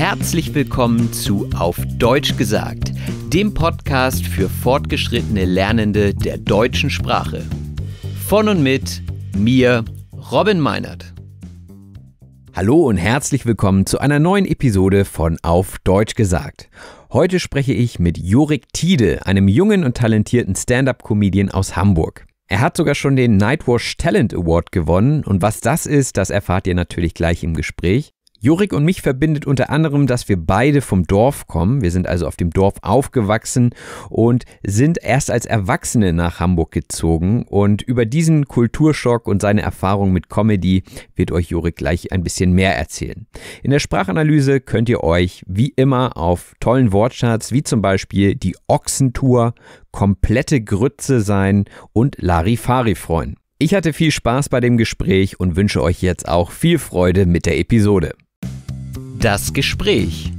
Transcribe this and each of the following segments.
Herzlich willkommen zu Auf Deutsch gesagt, dem Podcast für fortgeschrittene Lernende der deutschen Sprache. Von und mit mir, Robin Meinert. Hallo und herzlich willkommen zu einer neuen Episode von Auf Deutsch gesagt. Heute spreche ich mit Jorik Tiede, einem jungen und talentierten Stand-up-Comedian aus Hamburg. Er hat sogar schon den Nightwash Talent Award gewonnen und was das ist, das erfahrt ihr natürlich gleich im Gespräch. Jurik und mich verbindet unter anderem, dass wir beide vom Dorf kommen. Wir sind also auf dem Dorf aufgewachsen und sind erst als Erwachsene nach Hamburg gezogen. Und über diesen Kulturschock und seine Erfahrung mit Comedy wird euch Jurik gleich ein bisschen mehr erzählen. In der Sprachanalyse könnt ihr euch wie immer auf tollen Wortschatz wie zum Beispiel die Ochsentour, komplette Grütze sein und Larifari freuen. Ich hatte viel Spaß bei dem Gespräch und wünsche euch jetzt auch viel Freude mit der Episode. Das Gespräch.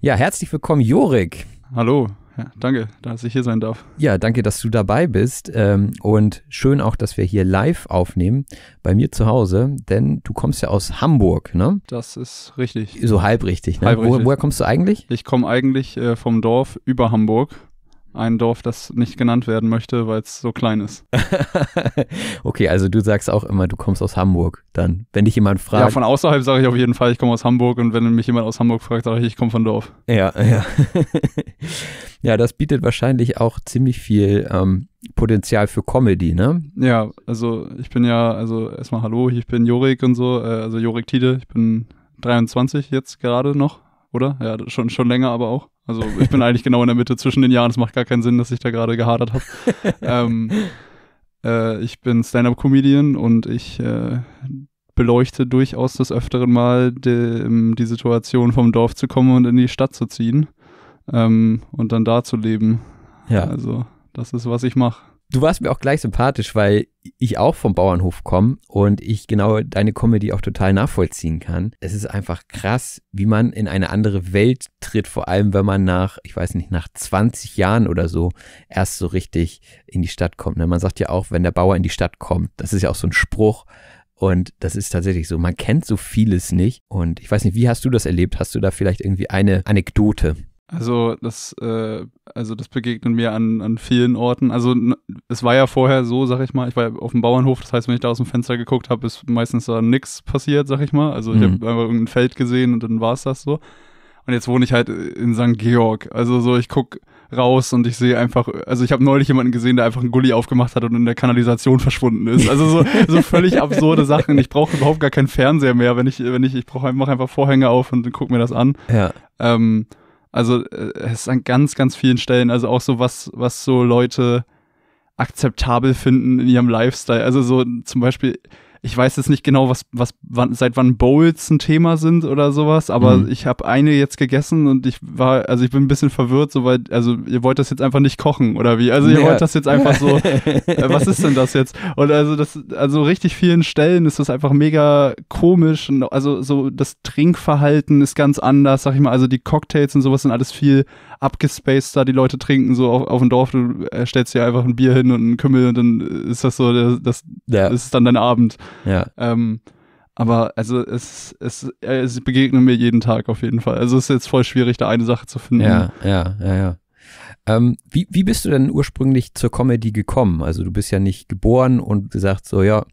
Ja, herzlich willkommen, Jorik. Hallo, ja, danke, dass ich hier sein darf. Ja, danke, dass du dabei bist ähm, und schön auch, dass wir hier live aufnehmen bei mir zu Hause, denn du kommst ja aus Hamburg, ne? Das ist richtig. So halb richtig, ne? Halb richtig. woher kommst du eigentlich? Ich komme eigentlich äh, vom Dorf über Hamburg ein Dorf, das nicht genannt werden möchte, weil es so klein ist. okay, also du sagst auch immer, du kommst aus Hamburg. Dann, wenn dich jemand fragt. Ja, von außerhalb sage ich auf jeden Fall, ich komme aus Hamburg. Und wenn mich jemand aus Hamburg fragt, sage ich, ich komme von Dorf. Ja, ja. ja, das bietet wahrscheinlich auch ziemlich viel ähm, Potenzial für Comedy, ne? Ja, also ich bin ja, also erstmal hallo, ich bin Jorik und so, äh, also Jorik Tide, ich bin 23 jetzt gerade noch oder? Ja, schon, schon länger, aber auch. Also ich bin eigentlich genau in der Mitte zwischen den Jahren. Es macht gar keinen Sinn, dass ich da gerade gehadert habe. ähm, äh, ich bin Stand-up-Comedian und ich äh, beleuchte durchaus des Öfteren mal die, die, Situation, vom Dorf zu kommen und in die Stadt zu ziehen ähm, und dann da zu leben. Ja. Also das ist, was ich mache. Du warst mir auch gleich sympathisch, weil ich auch vom Bauernhof komme und ich genau deine Comedy auch total nachvollziehen kann. Es ist einfach krass, wie man in eine andere Welt tritt, vor allem wenn man nach, ich weiß nicht, nach 20 Jahren oder so erst so richtig in die Stadt kommt. Ne? Man sagt ja auch, wenn der Bauer in die Stadt kommt, das ist ja auch so ein Spruch. Und das ist tatsächlich so, man kennt so vieles nicht. Und ich weiß nicht, wie hast du das erlebt? Hast du da vielleicht irgendwie eine Anekdote? Also das, äh, also das begegnet mir an, an vielen Orten. Also es war ja vorher so, sag ich mal, ich war auf dem Bauernhof, das heißt, wenn ich da aus dem Fenster geguckt habe, ist meistens da nichts passiert, sag ich mal. Also mhm. ich habe einfach irgendein Feld gesehen und dann war es das so. Und jetzt wohne ich halt in St. Georg. Also so, ich guck raus und ich sehe einfach, also ich habe neulich jemanden gesehen, der einfach einen Gully aufgemacht hat und in der Kanalisation verschwunden ist. Also so, so völlig absurde Sachen. Ich brauche überhaupt gar keinen Fernseher mehr, wenn ich, wenn ich, ich brauche, mache einfach Vorhänge auf und gucke mir das an. Ja. Ähm, also äh, es ist an ganz, ganz vielen Stellen, also auch so was, was so Leute akzeptabel finden in ihrem Lifestyle. Also so zum Beispiel, ich weiß jetzt nicht genau, was, was wann, seit wann Bowls ein Thema sind oder sowas, aber mhm. ich habe eine jetzt gegessen und ich war, also ich bin ein bisschen verwirrt, soweit, also ihr wollt das jetzt einfach nicht kochen oder wie? Also ihr ja. wollt das jetzt einfach so, äh, was ist denn das jetzt? Und also das, also richtig vielen Stellen ist das einfach mega komisch. Und also so das Trinkverhalten ist ganz anders, sag ich mal. Also die Cocktails und sowas sind alles viel abgespaced da. Die Leute trinken so auf, auf dem Dorf, du äh, stellst dir einfach ein Bier hin und einen Kümmel und dann äh, ist das so, das, äh, das ja. ist dann dein Abend. Ja. Ähm, aber also es, es, äh, es begegnen mir jeden Tag auf jeden Fall. Also es ist jetzt voll schwierig, da eine Sache zu finden. Ja, ja, ja, ja. Ähm, wie, wie bist du denn ursprünglich zur Comedy gekommen? Also du bist ja nicht geboren und gesagt, so ja,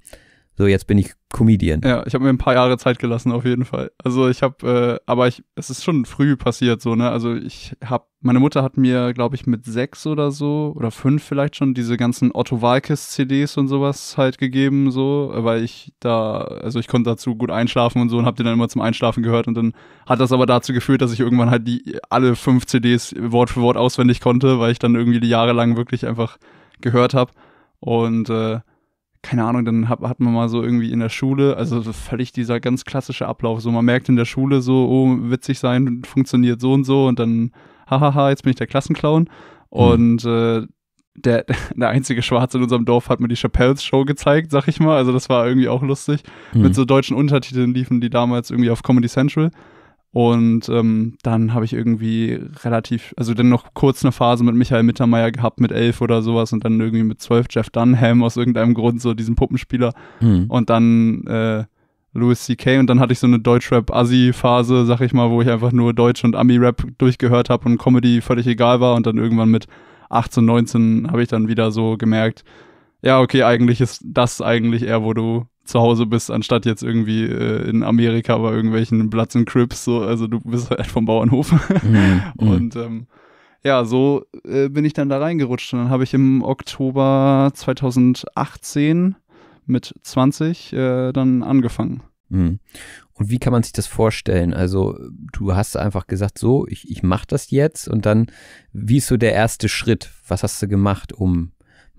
so jetzt bin ich Comedian. Ja, ich habe mir ein paar Jahre Zeit gelassen auf jeden Fall. Also ich habe, äh, aber ich, es ist schon früh passiert so ne. Also ich habe, meine Mutter hat mir, glaube ich, mit sechs oder so oder fünf vielleicht schon diese ganzen Otto Walkes CDs und sowas halt gegeben so, weil ich da, also ich konnte dazu gut einschlafen und so und habe die dann immer zum Einschlafen gehört und dann hat das aber dazu geführt, dass ich irgendwann halt die alle fünf CDs Wort für Wort auswendig konnte, weil ich dann irgendwie die Jahre lang wirklich einfach gehört habe und äh, keine Ahnung, dann hat, hat man mal so irgendwie in der Schule, also völlig dieser ganz klassische Ablauf, so man merkt in der Schule so, oh, witzig sein funktioniert so und so und dann, hahaha, jetzt bin ich der Klassenclown. Mhm. Und äh, der, der einzige Schwarze in unserem Dorf hat mir die Chappelle's Show gezeigt, sag ich mal. Also das war irgendwie auch lustig. Mhm. Mit so deutschen Untertiteln liefen die damals irgendwie auf Comedy Central. Und ähm, dann habe ich irgendwie relativ, also dann noch kurz eine Phase mit Michael Mittermeier gehabt mit elf oder sowas und dann irgendwie mit zwölf Jeff Dunham aus irgendeinem Grund, so diesen Puppenspieler. Mhm. Und dann äh, Louis C.K. und dann hatte ich so eine Deutschrap-Assi-Phase, sag ich mal, wo ich einfach nur Deutsch- und Ami-Rap durchgehört habe und Comedy völlig egal war und dann irgendwann mit 18, 19 habe ich dann wieder so gemerkt, ja, okay, eigentlich ist das eigentlich eher, wo du zu Hause bist, anstatt jetzt irgendwie äh, in Amerika bei irgendwelchen Bloods und Crips, so, also du bist halt vom Bauernhof. mm, Und ähm, ja, so äh, bin ich dann da reingerutscht. Und dann habe ich im Oktober 2018 mit 20 äh, dann angefangen. Mm. Und wie kann man sich das vorstellen? Also, du hast einfach gesagt, so, ich, ich mache das jetzt und dann, wie ist so der erste Schritt? Was hast du gemacht, um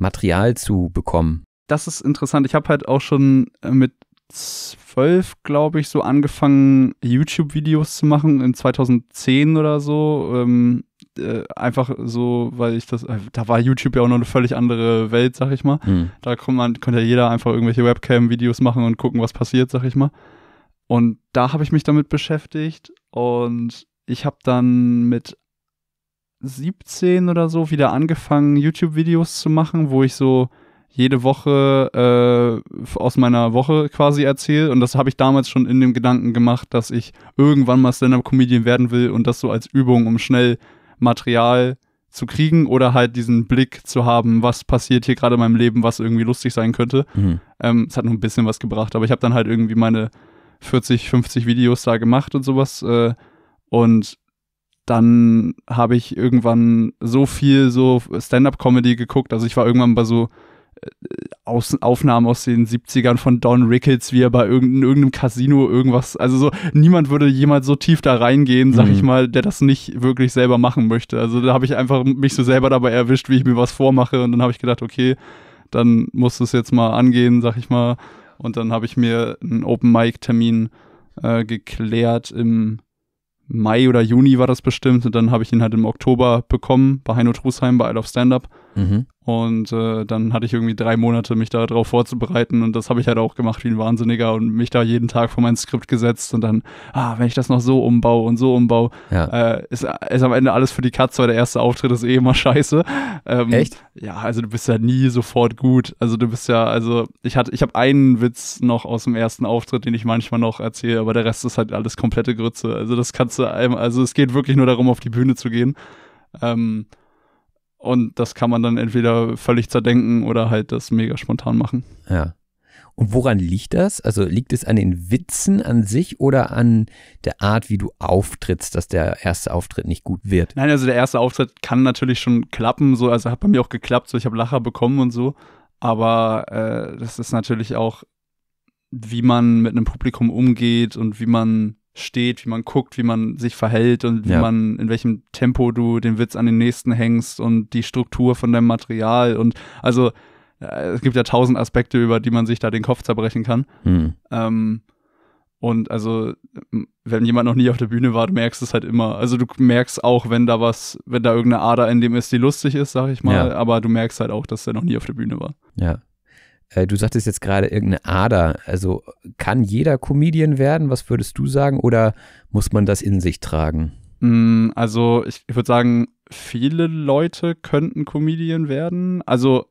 Material zu bekommen. Das ist interessant. Ich habe halt auch schon äh, mit zwölf, glaube ich, so angefangen, YouTube-Videos zu machen in 2010 oder so. Ähm, äh, einfach so, weil ich das, äh, da war YouTube ja auch noch eine völlig andere Welt, sag ich mal. Hm. Da konnte, man, konnte ja jeder einfach irgendwelche Webcam-Videos machen und gucken, was passiert, sag ich mal. Und da habe ich mich damit beschäftigt und ich habe dann mit 17 oder so wieder angefangen, YouTube-Videos zu machen, wo ich so jede Woche äh, aus meiner Woche quasi erzähle. Und das habe ich damals schon in dem Gedanken gemacht, dass ich irgendwann mal Stand-Up-Comedian werden will und das so als Übung, um schnell Material zu kriegen oder halt diesen Blick zu haben, was passiert hier gerade in meinem Leben, was irgendwie lustig sein könnte. Es mhm. ähm, hat nur ein bisschen was gebracht, aber ich habe dann halt irgendwie meine 40, 50 Videos da gemacht und sowas. Äh, und dann habe ich irgendwann so viel so Stand-up-Comedy geguckt. Also ich war irgendwann bei so äh, aus, Aufnahmen aus den 70ern von Don Rickles, wie er bei irgendein, irgendeinem Casino irgendwas, also so, niemand würde jemals so tief da reingehen, sag mhm. ich mal, der das nicht wirklich selber machen möchte. Also da habe ich einfach mich so selber dabei erwischt, wie ich mir was vormache und dann habe ich gedacht, okay, dann muss es jetzt mal angehen, sag ich mal. Und dann habe ich mir einen Open-Mic-Termin äh, geklärt im Mai oder Juni war das bestimmt. Und dann habe ich ihn halt im Oktober bekommen bei Heino Trusheim bei Isle of Stand-Up. Mhm. Und äh, dann hatte ich irgendwie drei Monate, mich darauf vorzubereiten. Und das habe ich halt auch gemacht wie ein Wahnsinniger und mich da jeden Tag vor mein Skript gesetzt. Und dann, ah, wenn ich das noch so umbaue und so umbaue, ja. äh, ist, ist am Ende alles für die Katze, weil der erste Auftritt ist eh immer scheiße. Ähm, Echt? Ja, also du bist ja nie sofort gut. Also du bist ja, also ich ich habe einen Witz noch aus dem ersten Auftritt, den ich manchmal noch erzähle, aber der Rest ist halt alles komplette Grütze. Also das kannst du, also es geht wirklich nur darum, auf die Bühne zu gehen. Ähm, und das kann man dann entweder völlig zerdenken oder halt das mega spontan machen. Ja. Und woran liegt das? Also liegt es an den Witzen an sich oder an der Art, wie du auftrittst, dass der erste Auftritt nicht gut wird? Nein, also der erste Auftritt kann natürlich schon klappen, so, also hat bei mir auch geklappt, so ich habe Lacher bekommen und so. Aber äh, das ist natürlich auch, wie man mit einem Publikum umgeht und wie man steht, wie man guckt, wie man sich verhält und wie ja. man, in welchem Tempo du den Witz an den nächsten hängst und die Struktur von deinem Material und also äh, es gibt ja tausend Aspekte, über die man sich da den Kopf zerbrechen kann. Hm. Ähm, und also, wenn jemand noch nie auf der Bühne war, du merkst es halt immer. Also du merkst auch, wenn da was, wenn da irgendeine Ader in dem ist, die lustig ist, sag ich mal, ja. aber du merkst halt auch, dass der noch nie auf der Bühne war. Ja. Äh, du sagtest jetzt gerade irgendeine Ader. Also kann jeder Comedian werden? Was würdest du sagen? Oder muss man das in sich tragen? Mm, also ich, ich würde sagen, viele Leute könnten Comedian werden. Also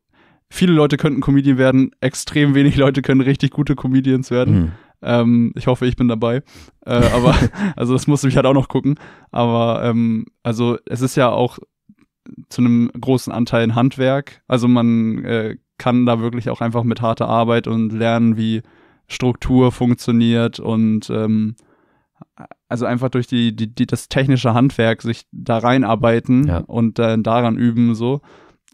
viele Leute könnten Comedian werden, extrem wenig Leute können richtig gute Comedians werden. Mhm. Ähm, ich hoffe, ich bin dabei. Äh, aber, also das musste ich halt auch noch gucken. Aber ähm, also es ist ja auch zu einem großen Anteil ein Handwerk. Also man äh, kann da wirklich auch einfach mit harter Arbeit und lernen, wie Struktur funktioniert und ähm, also einfach durch die, die, die, das technische Handwerk sich da reinarbeiten ja. und äh, daran üben so.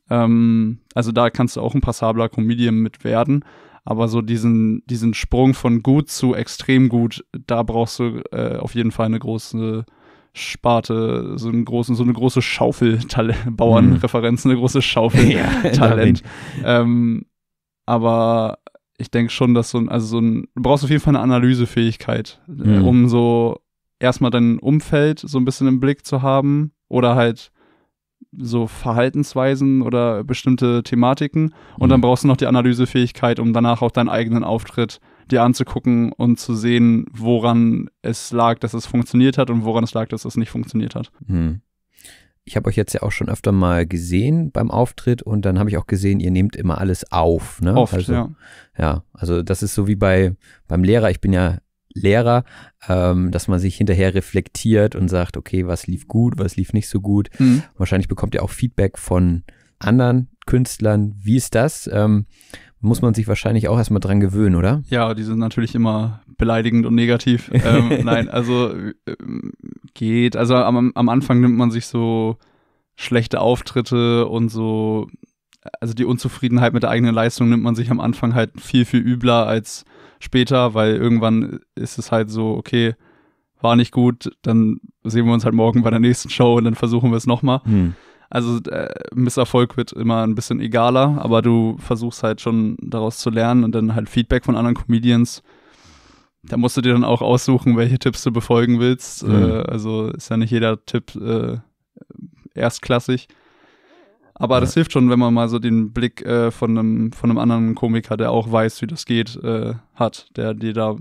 Ähm, also da kannst du auch ein passabler Comedian mit werden. Aber so diesen, diesen Sprung von gut zu extrem gut, da brauchst du äh, auf jeden Fall eine große Sparte, so, einen großen, so eine große Schaufel-Bauern-Referenz, eine große Schaufel-Talent. ähm, aber ich denke schon, dass so ein, also so ein, du brauchst auf jeden Fall eine Analysefähigkeit, äh, mhm. um so erstmal dein Umfeld so ein bisschen im Blick zu haben oder halt so Verhaltensweisen oder bestimmte Thematiken. Und mhm. dann brauchst du noch die Analysefähigkeit, um danach auch deinen eigenen Auftritt dir anzugucken und zu sehen, woran es lag, dass es funktioniert hat und woran es lag, dass es nicht funktioniert hat. Hm. Ich habe euch jetzt ja auch schon öfter mal gesehen beim Auftritt und dann habe ich auch gesehen, ihr nehmt immer alles auf. Ne? Oft, also, ja. Ja, also das ist so wie bei beim Lehrer. Ich bin ja Lehrer, ähm, dass man sich hinterher reflektiert und sagt, okay, was lief gut, was lief nicht so gut. Mhm. Wahrscheinlich bekommt ihr auch Feedback von anderen Künstlern. Wie ist das? Ähm, muss man sich wahrscheinlich auch erstmal dran gewöhnen, oder? Ja, die sind natürlich immer beleidigend und negativ. ähm, nein, also ähm, geht. Also am, am Anfang nimmt man sich so schlechte Auftritte und so, also die Unzufriedenheit mit der eigenen Leistung nimmt man sich am Anfang halt viel, viel übler als später, weil irgendwann ist es halt so, okay, war nicht gut, dann sehen wir uns halt morgen bei der nächsten Show und dann versuchen wir es nochmal. Hm. Also äh, Misserfolg wird immer ein bisschen egaler, aber du versuchst halt schon daraus zu lernen und dann halt Feedback von anderen Comedians. Da musst du dir dann auch aussuchen, welche Tipps du befolgen willst. Mhm. Äh, also ist ja nicht jeder Tipp äh, erstklassig. Aber das hilft schon, wenn man mal so den Blick äh, von, einem, von einem anderen Komiker, der auch weiß, wie das geht, äh, hat, der, der, da,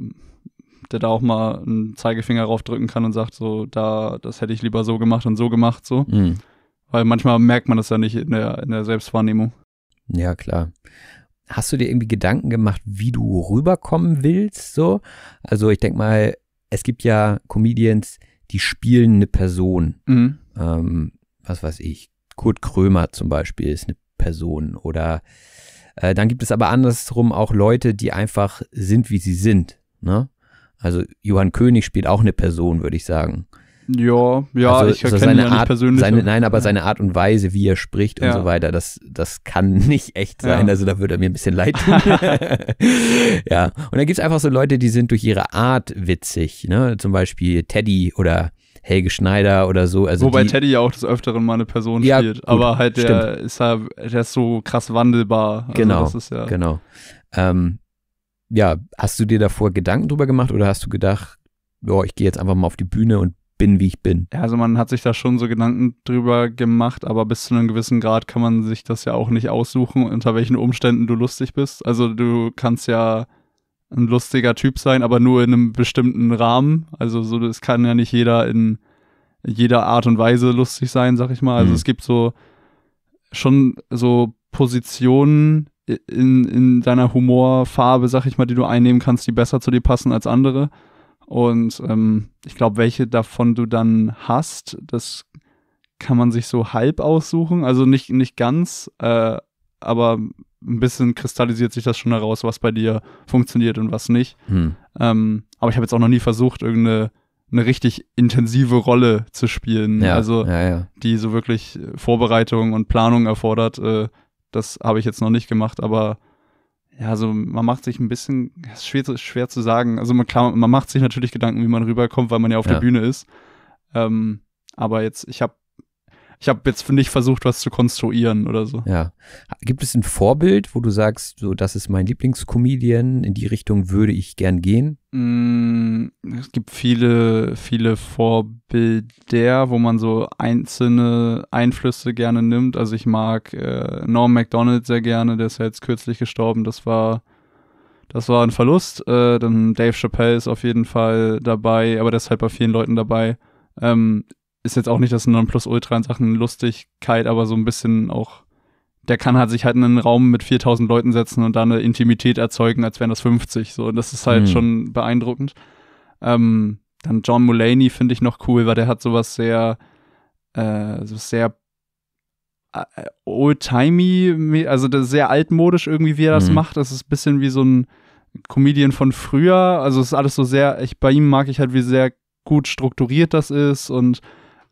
der da auch mal einen Zeigefinger draufdrücken kann und sagt, so, da, das hätte ich lieber so gemacht und so gemacht, so. Mhm. Weil manchmal merkt man das ja nicht in der, in der Selbstwahrnehmung. Ja, klar. Hast du dir irgendwie Gedanken gemacht, wie du rüberkommen willst? So? Also ich denke mal, es gibt ja Comedians, die spielen eine Person. Mhm. Ähm, was weiß ich, Kurt Krömer zum Beispiel ist eine Person. Oder äh, dann gibt es aber andersrum auch Leute, die einfach sind, wie sie sind. Ne? Also Johann König spielt auch eine Person, würde ich sagen. Ja, ja, also, ich also kenne ihn ja Art, nicht persönlich. Seine, ne? nein, aber seine Art und Weise, wie er spricht und ja. so weiter, das, das kann nicht echt sein. Ja. Also da würde er mir ein bisschen leid tun. ja, und dann gibt es einfach so Leute, die sind durch ihre Art witzig. Ne? Zum Beispiel Teddy oder Helge Schneider oder so. Also Wobei die, Teddy ja auch des Öfteren mal eine Person ja, spielt. Gut, aber halt der stimmt. ist, ja, der ist so krass wandelbar. Also genau, ja genau. Ähm, ja, hast du dir davor Gedanken drüber gemacht oder hast du gedacht, ja, ich gehe jetzt einfach mal auf die Bühne und bin, wie ich bin. Ja, also man hat sich da schon so Gedanken drüber gemacht, aber bis zu einem gewissen Grad kann man sich das ja auch nicht aussuchen, unter welchen Umständen du lustig bist. Also du kannst ja ein lustiger Typ sein, aber nur in einem bestimmten Rahmen. Also so, es kann ja nicht jeder in jeder Art und Weise lustig sein, sag ich mal. Also mhm. es gibt so schon so Positionen in, in deiner Humorfarbe, sag ich mal, die du einnehmen kannst, die besser zu dir passen als andere. Und ähm, ich glaube, welche davon du dann hast, das kann man sich so halb aussuchen. Also nicht, nicht ganz, äh, aber ein bisschen kristallisiert sich das schon heraus, was bei dir funktioniert und was nicht. Hm. Ähm, aber ich habe jetzt auch noch nie versucht, irgendeine eine richtig intensive Rolle zu spielen. Ja, also ja, ja. die so wirklich Vorbereitung und Planung erfordert. Äh, das habe ich jetzt noch nicht gemacht, aber ja, also man macht sich ein bisschen, es ist schwer, schwer zu sagen. Also man, klar, man macht sich natürlich Gedanken, wie man rüberkommt, weil man ja auf ja. der Bühne ist. Ähm, aber jetzt, ich habe ich habe jetzt nicht versucht, was zu konstruieren oder so. Ja. Gibt es ein Vorbild, wo du sagst, so das ist mein Lieblingscomedian, in die Richtung würde ich gern gehen? Mm, es gibt viele, viele Vorbilder, wo man so einzelne Einflüsse gerne nimmt. Also ich mag äh, Norm MacDonald sehr gerne, der ist ja jetzt kürzlich gestorben. Das war das war ein Verlust. Äh, dann Dave Chappelle ist auf jeden Fall dabei, aber deshalb bei vielen Leuten dabei. Ähm, ist jetzt auch nicht das Nonplusultra in Sachen Lustigkeit, aber so ein bisschen auch, der kann halt sich halt in einen Raum mit 4000 Leuten setzen und da eine Intimität erzeugen, als wären das 50. So, und das ist halt mhm. schon beeindruckend. Ähm, dann John Mulaney finde ich noch cool, weil der hat sowas sehr, äh, so sehr äh, old-timey, also sehr altmodisch irgendwie, wie er das mhm. macht. Das ist ein bisschen wie so ein Comedian von früher. Also es ist alles so sehr, ich, bei ihm mag ich halt, wie sehr gut strukturiert das ist und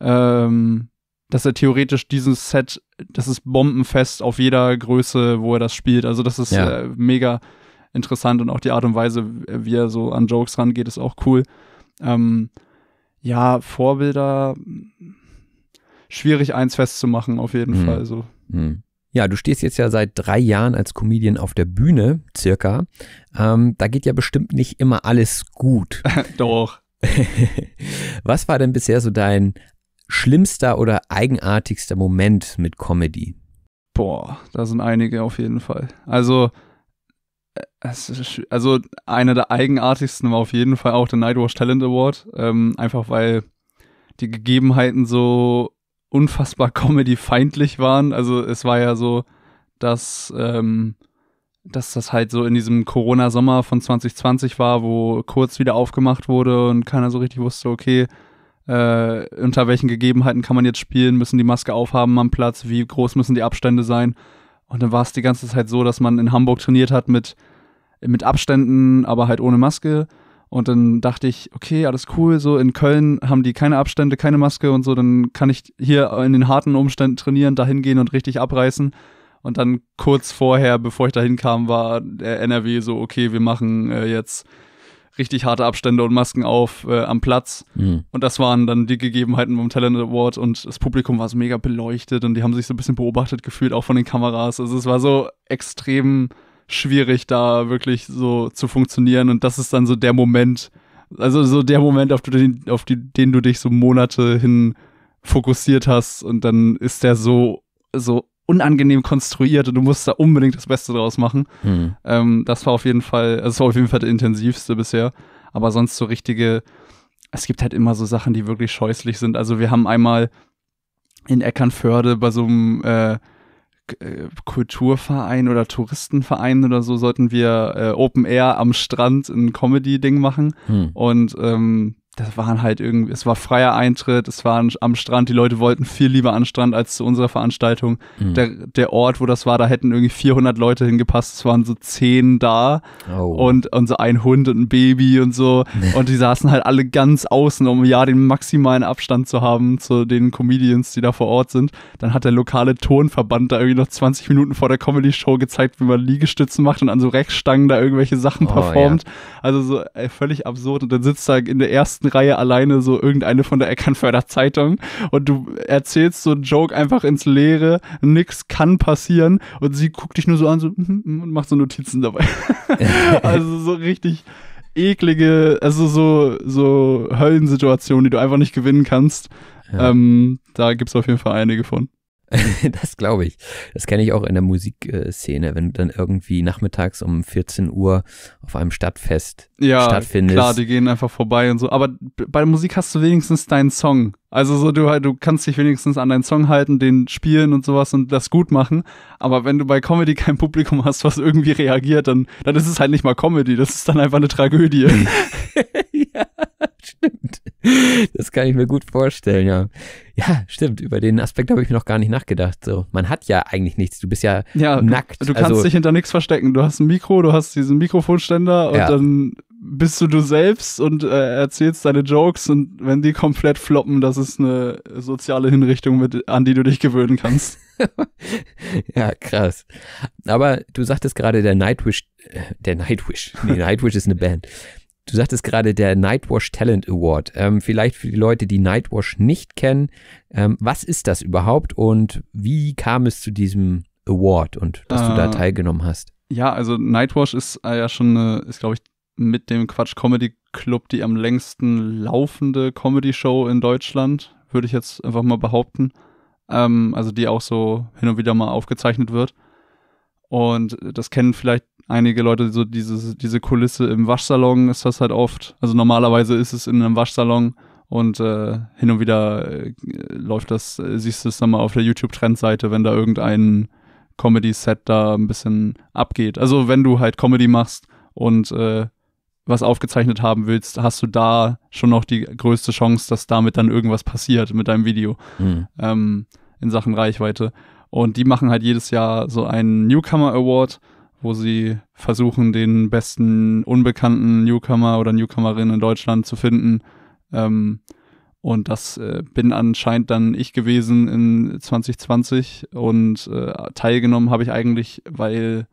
ähm, dass er theoretisch dieses Set, das ist bombenfest auf jeder Größe, wo er das spielt. Also das ist ja. äh, mega interessant und auch die Art und Weise, wie er so an Jokes rangeht, ist auch cool. Ähm, ja, Vorbilder, schwierig eins festzumachen auf jeden mhm. Fall. So. Mhm. Ja, du stehst jetzt ja seit drei Jahren als Comedian auf der Bühne, circa. Ähm, da geht ja bestimmt nicht immer alles gut. Doch. Was war denn bisher so dein schlimmster oder eigenartigster Moment mit Comedy? Boah, da sind einige auf jeden Fall. Also, äh, also einer der eigenartigsten war auf jeden Fall auch der Nightwatch Talent Award. Ähm, einfach weil die Gegebenheiten so unfassbar comedy-feindlich waren. Also es war ja so, dass, ähm, dass das halt so in diesem Corona-Sommer von 2020 war, wo kurz wieder aufgemacht wurde und keiner so richtig wusste, okay, äh, unter welchen Gegebenheiten kann man jetzt spielen, müssen die Maske aufhaben am Platz, wie groß müssen die Abstände sein. Und dann war es die ganze Zeit so, dass man in Hamburg trainiert hat mit, mit Abständen, aber halt ohne Maske. Und dann dachte ich, okay, alles cool, so in Köln haben die keine Abstände, keine Maske und so, dann kann ich hier in den harten Umständen trainieren, dahin gehen und richtig abreißen. Und dann kurz vorher, bevor ich dahin kam, war der NRW so, okay, wir machen äh, jetzt richtig harte Abstände und Masken auf äh, am Platz. Mhm. Und das waren dann die Gegebenheiten beim Talent Award und das Publikum war so mega beleuchtet und die haben sich so ein bisschen beobachtet gefühlt, auch von den Kameras. Also es war so extrem schwierig, da wirklich so zu funktionieren. Und das ist dann so der Moment, also so der Moment, auf den, auf die, den du dich so Monate hin fokussiert hast und dann ist der so, so unangenehm konstruiert und du musst da unbedingt das Beste draus machen. Hm. Ähm, das war auf jeden Fall, das also war auf jeden Fall der intensivste bisher. Aber sonst so richtige, es gibt halt immer so Sachen, die wirklich scheußlich sind. Also wir haben einmal in Eckernförde bei so einem äh, äh Kulturverein oder Touristenverein oder so sollten wir äh, Open Air am Strand ein Comedy-Ding machen. Hm. Und ähm, das waren halt irgendwie, es war freier Eintritt, es waren am Strand, die Leute wollten viel lieber an Strand als zu unserer Veranstaltung. Mhm. Der, der Ort, wo das war, da hätten irgendwie 400 Leute hingepasst, es waren so 10 da oh. und, und so ein Hund und ein Baby und so und die saßen halt alle ganz außen, um ja den maximalen Abstand zu haben zu den Comedians, die da vor Ort sind. Dann hat der lokale Tonverband da irgendwie noch 20 Minuten vor der Comedy-Show gezeigt, wie man Liegestützen macht und an so Reckstangen da irgendwelche Sachen oh, performt. Ja. Also so ey, völlig absurd und dann sitzt da in der ersten ersten Reihe alleine so irgendeine von der Eckernförder Zeitung und du erzählst so einen Joke einfach ins Leere, nix kann passieren und sie guckt dich nur so an so, mhm, mhm, und macht so Notizen dabei. also so richtig eklige, also so, so Höllensituationen, die du einfach nicht gewinnen kannst. Ja. Ähm, da gibt es auf jeden Fall einige von. das glaube ich. Das kenne ich auch in der Musikszene, wenn du dann irgendwie nachmittags um 14 Uhr auf einem Stadtfest ja, stattfindest. Klar, die gehen einfach vorbei und so. Aber bei der Musik hast du wenigstens deinen Song. Also so, du, halt, du kannst dich wenigstens an deinen Song halten, den spielen und sowas und das gut machen. Aber wenn du bei Comedy kein Publikum hast, was irgendwie reagiert, dann, dann ist es halt nicht mal Comedy, das ist dann einfach eine Tragödie. stimmt. Das kann ich mir gut vorstellen, ja. Ja, stimmt. Über den Aspekt habe ich mir noch gar nicht nachgedacht. So, man hat ja eigentlich nichts. Du bist ja, ja nackt. Du, kannst also, dich hinter nichts verstecken. Du hast ein Mikro, du hast diesen Mikrofonständer und ja. dann bist du du selbst und äh, erzählst deine Jokes und wenn die komplett floppen, das ist eine soziale Hinrichtung, mit, an die du dich gewöhnen kannst. ja, krass. Aber du sagtest gerade, der Nightwish, äh, der Nightwish, nee, Nightwish ist eine Band. Du sagtest gerade der Nightwash Talent Award. Ähm, vielleicht für die Leute, die Nightwash nicht kennen, ähm, was ist das überhaupt und wie kam es zu diesem Award und dass äh, du da äh, teilgenommen hast? Ja, also Nightwash ist äh, ja schon, eine, ist glaube ich mit dem Quatsch Comedy Club die am längsten laufende Comedy Show in Deutschland, würde ich jetzt einfach mal behaupten. Ähm, also die auch so hin und wieder mal aufgezeichnet wird. Und das kennen vielleicht einige Leute so dieses, diese Kulisse im Waschsalon ist das halt oft. Also normalerweise ist es in einem Waschsalon und äh, hin und wieder äh, läuft das, äh, siehst du es dann mal auf der YouTube-Trendseite, wenn da irgendein Comedy-Set da ein bisschen abgeht. Also wenn du halt Comedy machst und äh, was aufgezeichnet haben willst, hast du da schon noch die größte Chance, dass damit dann irgendwas passiert mit deinem Video mhm. ähm, in Sachen Reichweite. Und die machen halt jedes Jahr so einen Newcomer Award wo sie versuchen, den besten unbekannten Newcomer oder Newcomerin in Deutschland zu finden. Ähm, und das äh, bin anscheinend dann ich gewesen in 2020 und äh, teilgenommen habe ich eigentlich, weil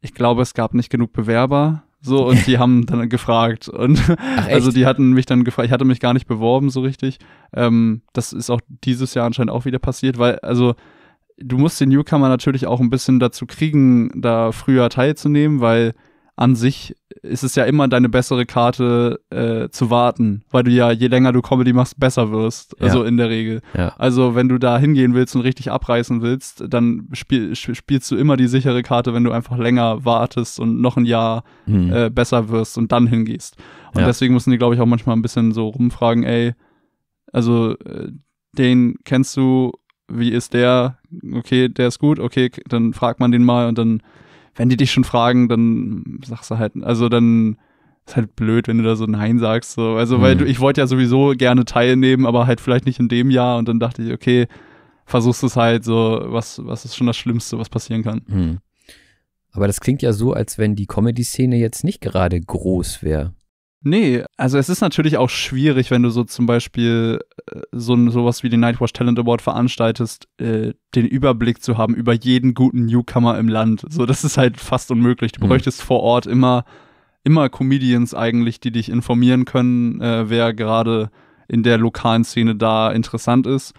ich glaube, es gab nicht genug Bewerber. So, und die haben dann gefragt. Und Ach, also die hatten mich dann gefragt, ich hatte mich gar nicht beworben so richtig. Ähm, das ist auch dieses Jahr anscheinend auch wieder passiert, weil, also du musst den Newcomer natürlich auch ein bisschen dazu kriegen, da früher teilzunehmen, weil an sich ist es ja immer deine bessere Karte äh, zu warten, weil du ja, je länger du Comedy machst, besser wirst. Ja. Also in der Regel. Ja. Also wenn du da hingehen willst und richtig abreißen willst, dann spiel, spielst du immer die sichere Karte, wenn du einfach länger wartest und noch ein Jahr mhm. äh, besser wirst und dann hingehst. Und ja. deswegen müssen die, glaube ich, auch manchmal ein bisschen so rumfragen, ey, also äh, den kennst du wie ist der? Okay, der ist gut, okay, dann fragt man den mal und dann, wenn die dich schon fragen, dann sagst du halt, also dann ist halt blöd, wenn du da so Nein sagst. So. Also, mhm. weil du, ich wollte ja sowieso gerne teilnehmen, aber halt vielleicht nicht in dem Jahr und dann dachte ich, okay, versuchst du es halt so, was, was ist schon das Schlimmste, was passieren kann. Mhm. Aber das klingt ja so, als wenn die Comedy-Szene jetzt nicht gerade groß wäre. Nee, also es ist natürlich auch schwierig, wenn du so zum Beispiel äh, so sowas wie den Nightwatch Talent Award veranstaltest, äh, den Überblick zu haben über jeden guten Newcomer im Land. So, das ist halt fast unmöglich. Du mhm. bräuchtest vor Ort immer, immer Comedians eigentlich, die dich informieren können, äh, wer gerade in der lokalen Szene da interessant ist.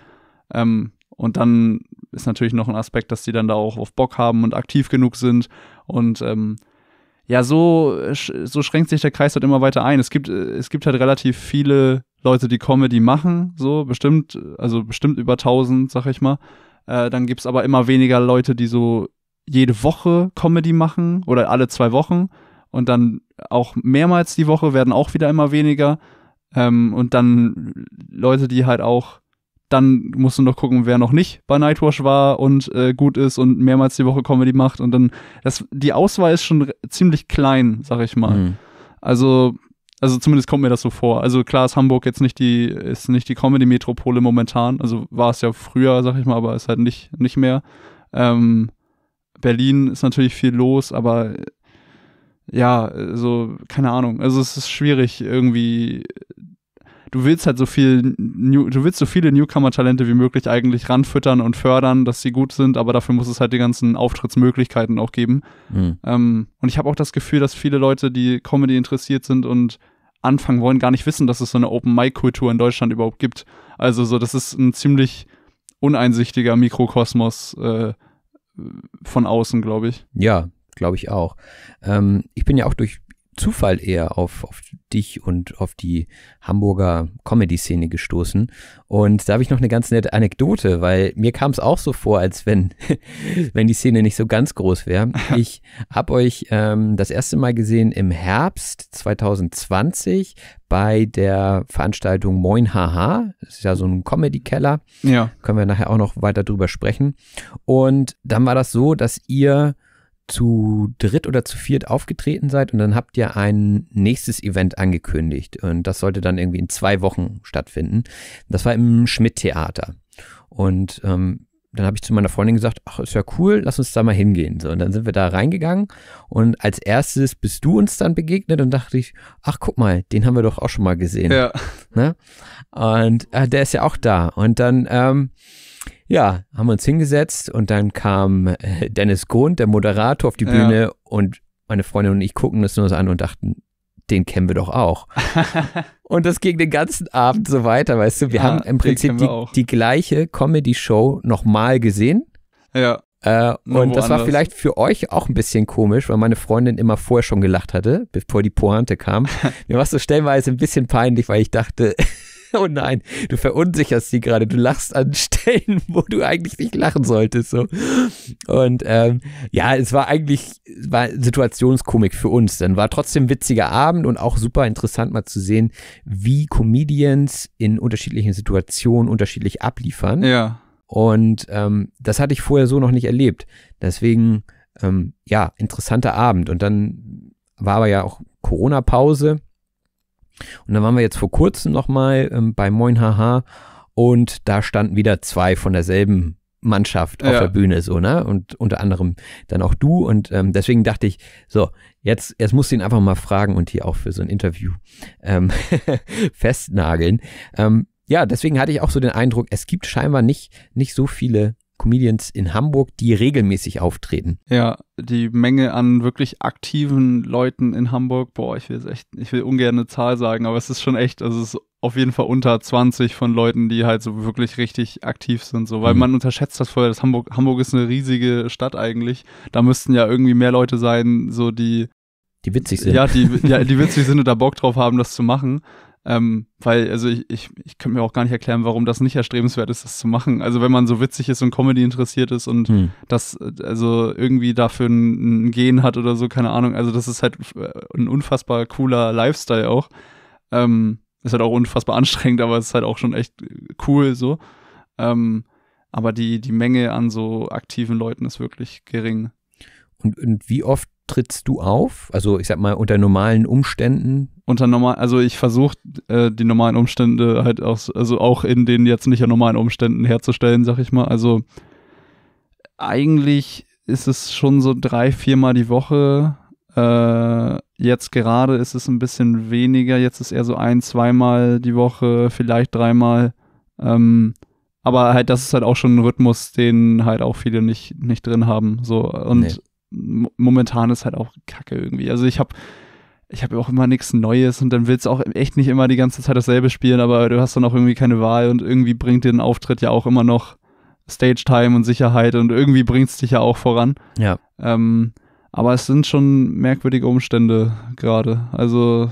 Ähm, und dann ist natürlich noch ein Aspekt, dass die dann da auch auf Bock haben und aktiv genug sind und ähm, ja, so, äh, so schränkt sich der Kreis halt immer weiter ein. Es gibt, äh, es gibt halt relativ viele Leute, die Comedy machen, so bestimmt, äh, also bestimmt über 1000, sag ich mal. Äh, dann gibt es aber immer weniger Leute, die so jede Woche Comedy machen oder alle zwei Wochen. Und dann auch mehrmals die Woche werden auch wieder immer weniger. Ähm, und dann Leute, die halt auch dann musst du noch gucken, wer noch nicht bei Nightwash war und äh, gut ist und mehrmals die Woche Comedy macht. Und dann, das, die Auswahl ist schon ziemlich klein, sag ich mal. Mhm. Also, also zumindest kommt mir das so vor. Also klar ist Hamburg jetzt nicht die, ist nicht die Comedy-Metropole momentan. Also war es ja früher, sag ich mal, aber ist halt nicht, nicht mehr. Ähm, Berlin ist natürlich viel los, aber äh, ja, so, keine Ahnung. Also es ist schwierig, irgendwie du willst halt so viel, New, du willst so viele Newcomer-Talente wie möglich eigentlich ranfüttern und fördern, dass sie gut sind, aber dafür muss es halt die ganzen Auftrittsmöglichkeiten auch geben. Mhm. Ähm, und ich habe auch das Gefühl, dass viele Leute, die Comedy interessiert sind und anfangen wollen, gar nicht wissen, dass es so eine Open-Mic-Kultur in Deutschland überhaupt gibt. Also so, das ist ein ziemlich uneinsichtiger Mikrokosmos äh, von außen, glaube ich. Ja, glaube ich auch. Ähm, ich bin ja auch durch Zufall eher auf, auf dich und auf die Hamburger Comedy-Szene gestoßen. Und da habe ich noch eine ganz nette Anekdote, weil mir kam es auch so vor, als wenn, wenn die Szene nicht so ganz groß wäre. Ich habe euch ähm, das erste Mal gesehen im Herbst 2020 bei der Veranstaltung Moin Haha. Das ist ja so ein Comedy-Keller. Ja. Können wir nachher auch noch weiter drüber sprechen. Und dann war das so, dass ihr zu dritt oder zu viert aufgetreten seid und dann habt ihr ein nächstes Event angekündigt und das sollte dann irgendwie in zwei Wochen stattfinden. Das war im Schmidt-Theater und ähm, dann habe ich zu meiner Freundin gesagt, ach ist ja cool, lass uns da mal hingehen. So und dann sind wir da reingegangen und als erstes bist du uns dann begegnet und dachte ich, ach guck mal, den haben wir doch auch schon mal gesehen. Ja. Ne? Und äh, der ist ja auch da und dann ähm, ja, haben wir uns hingesetzt und dann kam äh, Dennis Grund, der Moderator, auf die Bühne ja. und meine Freundin und ich gucken das nur so an und dachten, den kennen wir doch auch. und das ging den ganzen Abend so weiter, weißt du. Wir ja, haben im Prinzip die, die gleiche Comedy-Show nochmal gesehen. Ja. Äh, und das war vielleicht für euch auch ein bisschen komisch, weil meine Freundin immer vorher schon gelacht hatte, bevor die Pointe kam. Mir war es so stellenweise ein bisschen peinlich, weil ich dachte, oh nein, du verunsicherst sie gerade. Du lachst an Stellen, wo du eigentlich nicht lachen solltest. So. Und ähm, ja, es war eigentlich war Situationskomik für uns. Dann war trotzdem witziger Abend und auch super interessant mal zu sehen, wie Comedians in unterschiedlichen Situationen unterschiedlich abliefern. Ja. Und ähm, das hatte ich vorher so noch nicht erlebt. Deswegen, ähm, ja, interessanter Abend. Und dann war aber ja auch Corona-Pause. Und dann waren wir jetzt vor kurzem nochmal ähm, bei Moin Haha und da standen wieder zwei von derselben Mannschaft auf ja. der Bühne, so, ne? Und unter anderem dann auch du. Und ähm, deswegen dachte ich, so, jetzt, jetzt musst du ihn einfach mal fragen und hier auch für so ein Interview ähm, festnageln. Ähm, ja, deswegen hatte ich auch so den Eindruck, es gibt scheinbar nicht, nicht so viele Comedians in Hamburg, die regelmäßig auftreten. Ja, die Menge an wirklich aktiven Leuten in Hamburg, boah, ich will echt, ich will ungern eine Zahl sagen, aber es ist schon echt, also es ist auf jeden Fall unter 20 von Leuten, die halt so wirklich richtig aktiv sind, so, weil mhm. man unterschätzt das vorher, dass Hamburg, Hamburg ist eine riesige Stadt eigentlich. Da müssten ja irgendwie mehr Leute sein, so die die witzig sind. Ja, die, ja, die witzig sind und da Bock drauf haben, das zu machen. Ähm, weil, also ich, ich, ich könnte mir auch gar nicht erklären, warum das nicht erstrebenswert ist, das zu machen. Also wenn man so witzig ist und Comedy interessiert ist und hm. das, äh, also irgendwie dafür ein, ein Gen hat oder so, keine Ahnung. Also das ist halt äh, ein unfassbar cooler Lifestyle auch. Ähm, ist halt auch unfassbar anstrengend, aber es ist halt auch schon echt cool so. Ähm, aber die, die Menge an so aktiven Leuten ist wirklich gering. Und, und wie oft trittst du auf? Also ich sag mal, unter normalen Umständen unter normal, also ich versuche äh, die normalen Umstände halt auch, also auch in den jetzt nicht normalen Umständen herzustellen, sag ich mal. Also eigentlich ist es schon so drei, viermal die Woche. Äh, jetzt gerade ist es ein bisschen weniger. Jetzt ist eher so ein, zweimal die Woche, vielleicht dreimal. Ähm, aber halt, das ist halt auch schon ein Rhythmus, den halt auch viele nicht, nicht drin haben. So und nee. momentan ist halt auch Kacke irgendwie. Also ich habe ich habe auch immer nichts Neues und dann willst du auch echt nicht immer die ganze Zeit dasselbe spielen, aber du hast dann auch irgendwie keine Wahl und irgendwie bringt dir ein Auftritt ja auch immer noch Stage-Time und Sicherheit und irgendwie bringt es dich ja auch voran. Ja. Ähm, aber es sind schon merkwürdige Umstände gerade. Also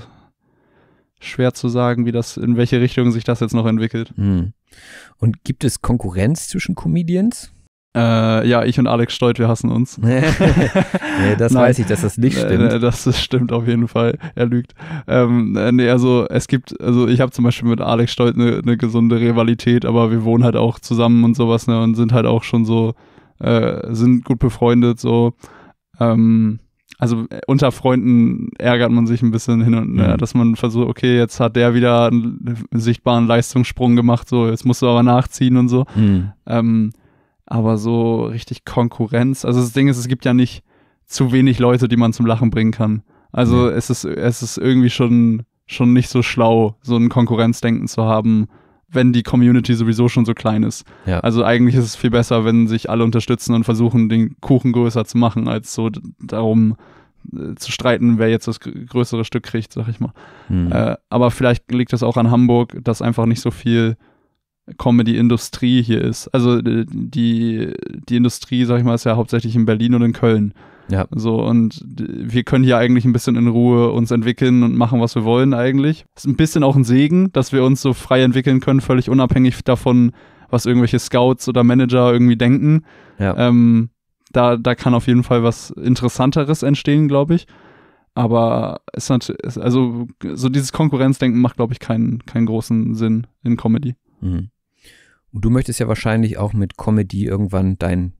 schwer zu sagen, wie das, in welche Richtung sich das jetzt noch entwickelt. Hm. Und gibt es Konkurrenz zwischen Comedians? Äh, ja, ich und Alex Steut, wir hassen uns. nee, das Nein. weiß ich, dass das nicht äh, stimmt. Äh, das, stimmt auf jeden Fall. Er lügt. Ähm, äh, nee, also es gibt, also ich habe zum Beispiel mit Alex Steut eine ne gesunde Rivalität, aber wir wohnen halt auch zusammen und sowas ne, und sind halt auch schon so, äh, sind gut befreundet so. Ähm, also unter Freunden ärgert man sich ein bisschen hin und her, ne, mhm. dass man versucht, okay, jetzt hat der wieder einen sichtbaren Leistungssprung gemacht, so jetzt musst du aber nachziehen und so. Mhm. Ähm, aber so richtig Konkurrenz. Also das Ding ist, es gibt ja nicht zu wenig Leute, die man zum Lachen bringen kann. Also ja. es ist es ist irgendwie schon schon nicht so schlau, so ein Konkurrenzdenken zu haben, wenn die Community sowieso schon so klein ist. Ja. Also eigentlich ist es viel besser, wenn sich alle unterstützen und versuchen, den Kuchen größer zu machen, als so darum äh, zu streiten, wer jetzt das größere Stück kriegt, sag ich mal. Mhm. Äh, aber vielleicht liegt das auch an Hamburg, dass einfach nicht so viel Comedy-Industrie hier ist. Also die, die Industrie, sag ich mal, ist ja hauptsächlich in Berlin und in Köln. Ja. So, und wir können hier eigentlich ein bisschen in Ruhe uns entwickeln und machen, was wir wollen eigentlich. Ist ein bisschen auch ein Segen, dass wir uns so frei entwickeln können, völlig unabhängig davon, was irgendwelche Scouts oder Manager irgendwie denken. Ja. Ähm, da, da kann auf jeden Fall was Interessanteres entstehen, glaube ich. Aber es hat, also so dieses Konkurrenzdenken macht, glaube ich, keinen, keinen großen Sinn in Comedy. Mhm. Und du möchtest ja wahrscheinlich auch mit Comedy irgendwann dein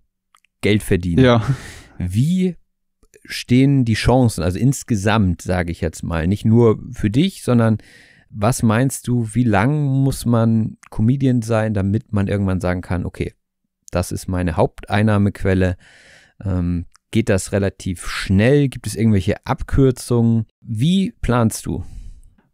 Geld verdienen. Ja. Wie stehen die Chancen, also insgesamt, sage ich jetzt mal, nicht nur für dich, sondern was meinst du, wie lang muss man Comedian sein, damit man irgendwann sagen kann, okay, das ist meine Haupteinnahmequelle. Ähm, geht das relativ schnell? Gibt es irgendwelche Abkürzungen? Wie planst du?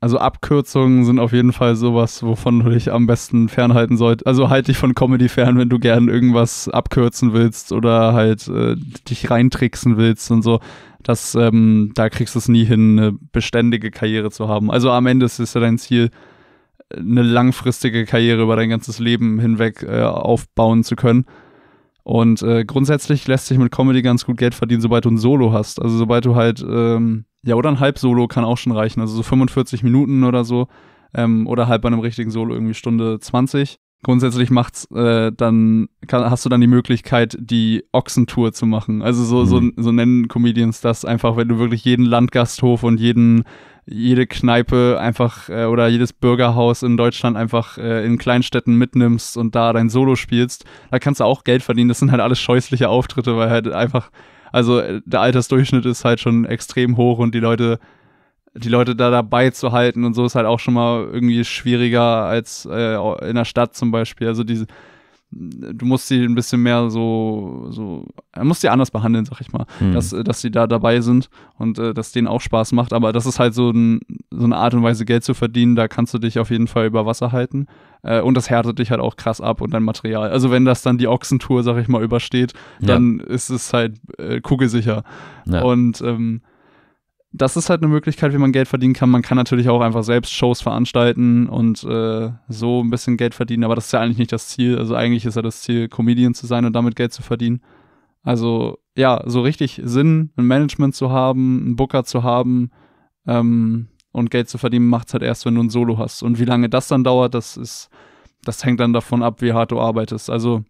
Also Abkürzungen sind auf jeden Fall sowas, wovon du dich am besten fernhalten solltest. Also halt dich von Comedy fern, wenn du gern irgendwas abkürzen willst oder halt äh, dich reintricksen willst und so. Das, ähm, da kriegst du es nie hin, eine beständige Karriere zu haben. Also am Ende ist es ja dein Ziel, eine langfristige Karriere über dein ganzes Leben hinweg äh, aufbauen zu können. Und äh, grundsätzlich lässt sich mit Comedy ganz gut Geld verdienen, sobald du ein Solo hast. Also sobald du halt ähm, ja, oder ein Halb-Solo kann auch schon reichen, also so 45 Minuten oder so. Ähm, oder halb bei einem richtigen Solo irgendwie Stunde 20. Grundsätzlich macht's äh, dann kann, hast du dann die Möglichkeit, die Ochsentour zu machen. Also so, mhm. so, so nennen Comedians das einfach, wenn du wirklich jeden Landgasthof und jeden jede Kneipe einfach äh, oder jedes Bürgerhaus in Deutschland einfach äh, in Kleinstädten mitnimmst und da dein Solo spielst, da kannst du auch Geld verdienen. Das sind halt alles scheußliche Auftritte, weil halt einfach also äh, der Altersdurchschnitt ist halt schon extrem hoch und die Leute, die Leute da dabei zu halten und so ist halt auch schon mal irgendwie schwieriger als äh, in der Stadt zum Beispiel. Also diese du musst sie ein bisschen mehr so, so, er muss sie anders behandeln, sag ich mal, mhm. dass, äh, dass sie da dabei sind und äh, dass denen auch Spaß macht. Aber das ist halt so, ein, so eine Art und Weise, Geld zu verdienen, da kannst du dich auf jeden Fall über Wasser halten. Äh, und das härtet dich halt auch krass ab und dein Material. Also wenn das dann die Ochsentour, sag ich mal, übersteht, dann ist es halt äh, kugelsicher. Ja. Und ähm, das ist halt eine Möglichkeit, wie man Geld verdienen kann. Man kann natürlich auch einfach selbst Shows veranstalten und äh, so ein bisschen Geld verdienen, aber das ist ja eigentlich nicht das Ziel. Also eigentlich ist ja das Ziel, Comedian zu sein und damit Geld zu verdienen. Also ja, so richtig Sinn, ein Management zu haben, einen Booker zu haben ähm, und Geld zu verdienen, macht es halt erst, wenn du ein Solo hast. Und wie lange das dann dauert, das ist, das hängt dann davon ab, wie hart du arbeitest. Also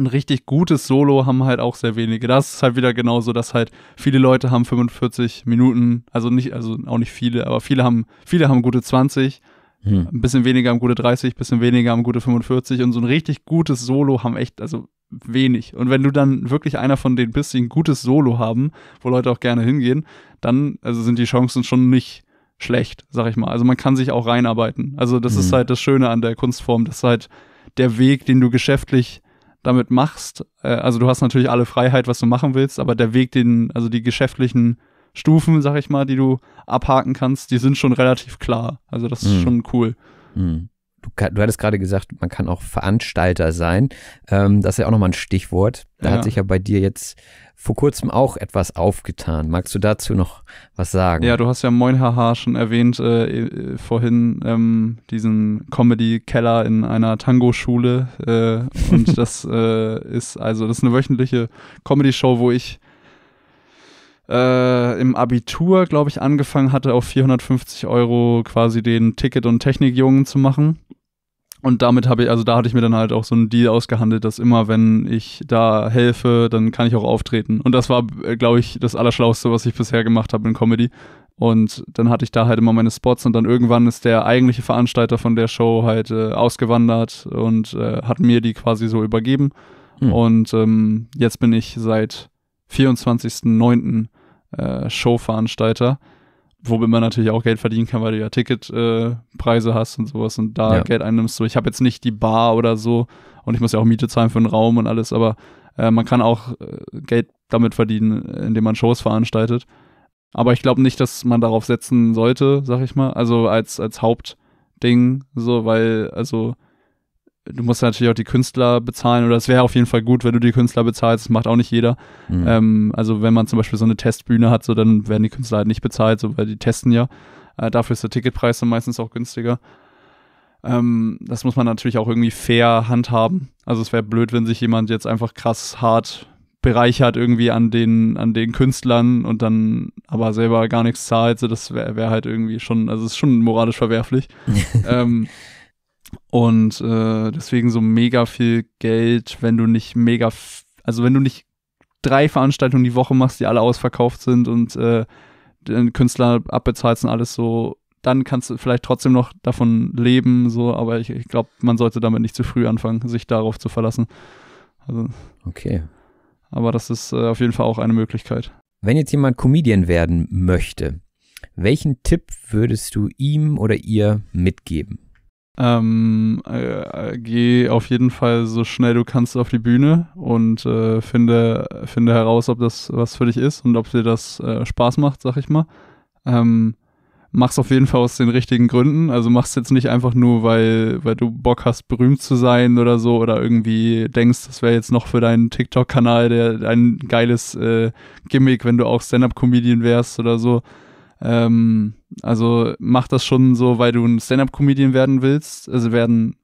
ein richtig gutes Solo haben halt auch sehr wenige. Das ist halt wieder genauso, dass halt viele Leute haben 45 Minuten, also nicht, also auch nicht viele, aber viele haben, viele haben gute 20, hm. ein bisschen weniger haben gute 30, ein bisschen weniger haben gute 45 und so ein richtig gutes Solo haben echt, also wenig. Und wenn du dann wirklich einer von denen bist, die ein gutes Solo haben, wo Leute auch gerne hingehen, dann also sind die Chancen schon nicht schlecht, sag ich mal. Also man kann sich auch reinarbeiten. Also das mhm. ist hm. halt das Schöne an der Kunstform, dass halt der Weg, den du geschäftlich damit machst. Äh, also du hast natürlich alle Freiheit, was du machen willst, aber der Weg, den, also die geschäftlichen Stufen, sag ich mal, die du abhaken kannst, die sind schon relativ klar. Also das ist mhm. schon cool. Mhm du, du hattest gerade gesagt, man kann auch Veranstalter sein. Ähm, das ist ja auch nochmal ein Stichwort. Da ja. hat sich ja bei dir jetzt vor kurzem auch etwas aufgetan. Magst du dazu noch was sagen? Ja, du hast ja Moin Haha schon erwähnt äh, äh vorhin, ähm, diesen Comedy-Keller in einer Tango-Schule. Äh, und das äh, ist also, das ist eine wöchentliche Comedy-Show, wo ich äh, im Abitur, glaube ich, angefangen hatte, auf 450 Euro quasi den Ticket- und Technikjungen zu machen. Und damit habe ich, also da hatte ich mir dann halt auch so einen Deal ausgehandelt, dass immer, wenn ich da helfe, dann kann ich auch auftreten. Und das war, äh, glaube ich, das Allerschlauste, was ich bisher gemacht habe in Comedy. Und dann hatte ich da halt immer meine Spots und dann irgendwann ist der eigentliche Veranstalter von der Show halt äh, ausgewandert und äh, hat mir die quasi so übergeben. Mhm. Und ähm, jetzt bin ich seit 24.09. Äh, Showveranstalter womit man natürlich auch Geld verdienen kann, weil du ja Ticketpreise äh, hast und sowas und da ja. Geld einnimmst. So, ich habe jetzt nicht die Bar oder so und ich muss ja auch Miete zahlen für einen Raum und alles, aber äh, man kann auch äh, Geld damit verdienen, indem man Shows veranstaltet. Aber ich glaube nicht, dass man darauf setzen sollte, sag ich mal. Also als, als Hauptding, so, weil, also du musst natürlich auch die Künstler bezahlen oder es wäre auf jeden Fall gut, wenn du die Künstler bezahlst. Das macht auch nicht jeder. Mhm. Ähm, also wenn man zum Beispiel so eine Testbühne hat, so dann werden die Künstler halt nicht bezahlt, so, weil die testen ja. Äh, dafür ist der Ticketpreis dann meistens auch günstiger. Ähm, das muss man natürlich auch irgendwie fair handhaben. Also es wäre blöd, wenn sich jemand jetzt einfach krass hart bereichert irgendwie an den, an den Künstlern und dann aber selber gar nichts zahlt. So, das wäre wär halt irgendwie schon, also es ist schon moralisch verwerflich. ähm, und äh, deswegen so mega viel Geld, wenn du nicht mega, also wenn du nicht drei Veranstaltungen die Woche machst, die alle ausverkauft sind und äh, den Künstler abbezahlst und alles so, dann kannst du vielleicht trotzdem noch davon leben, so, aber ich, ich glaube, man sollte damit nicht zu früh anfangen, sich darauf zu verlassen. Also, okay. Aber das ist äh, auf jeden Fall auch eine Möglichkeit. Wenn jetzt jemand Comedian werden möchte, welchen Tipp würdest du ihm oder ihr mitgeben? Ähm, äh, geh auf jeden Fall so schnell du kannst auf die Bühne und äh, finde, finde heraus, ob das was für dich ist und ob dir das äh, Spaß macht, sag ich mal. Ähm, mach's auf jeden Fall aus den richtigen Gründen. Also mach's jetzt nicht einfach nur, weil, weil du Bock hast, berühmt zu sein oder so oder irgendwie denkst, das wäre jetzt noch für deinen TikTok-Kanal ein geiles äh, Gimmick, wenn du auch Stand-Up-Comedian wärst oder so. Ähm, also mach das schon so, weil du ein Stand-up-Comedian werden willst, also werden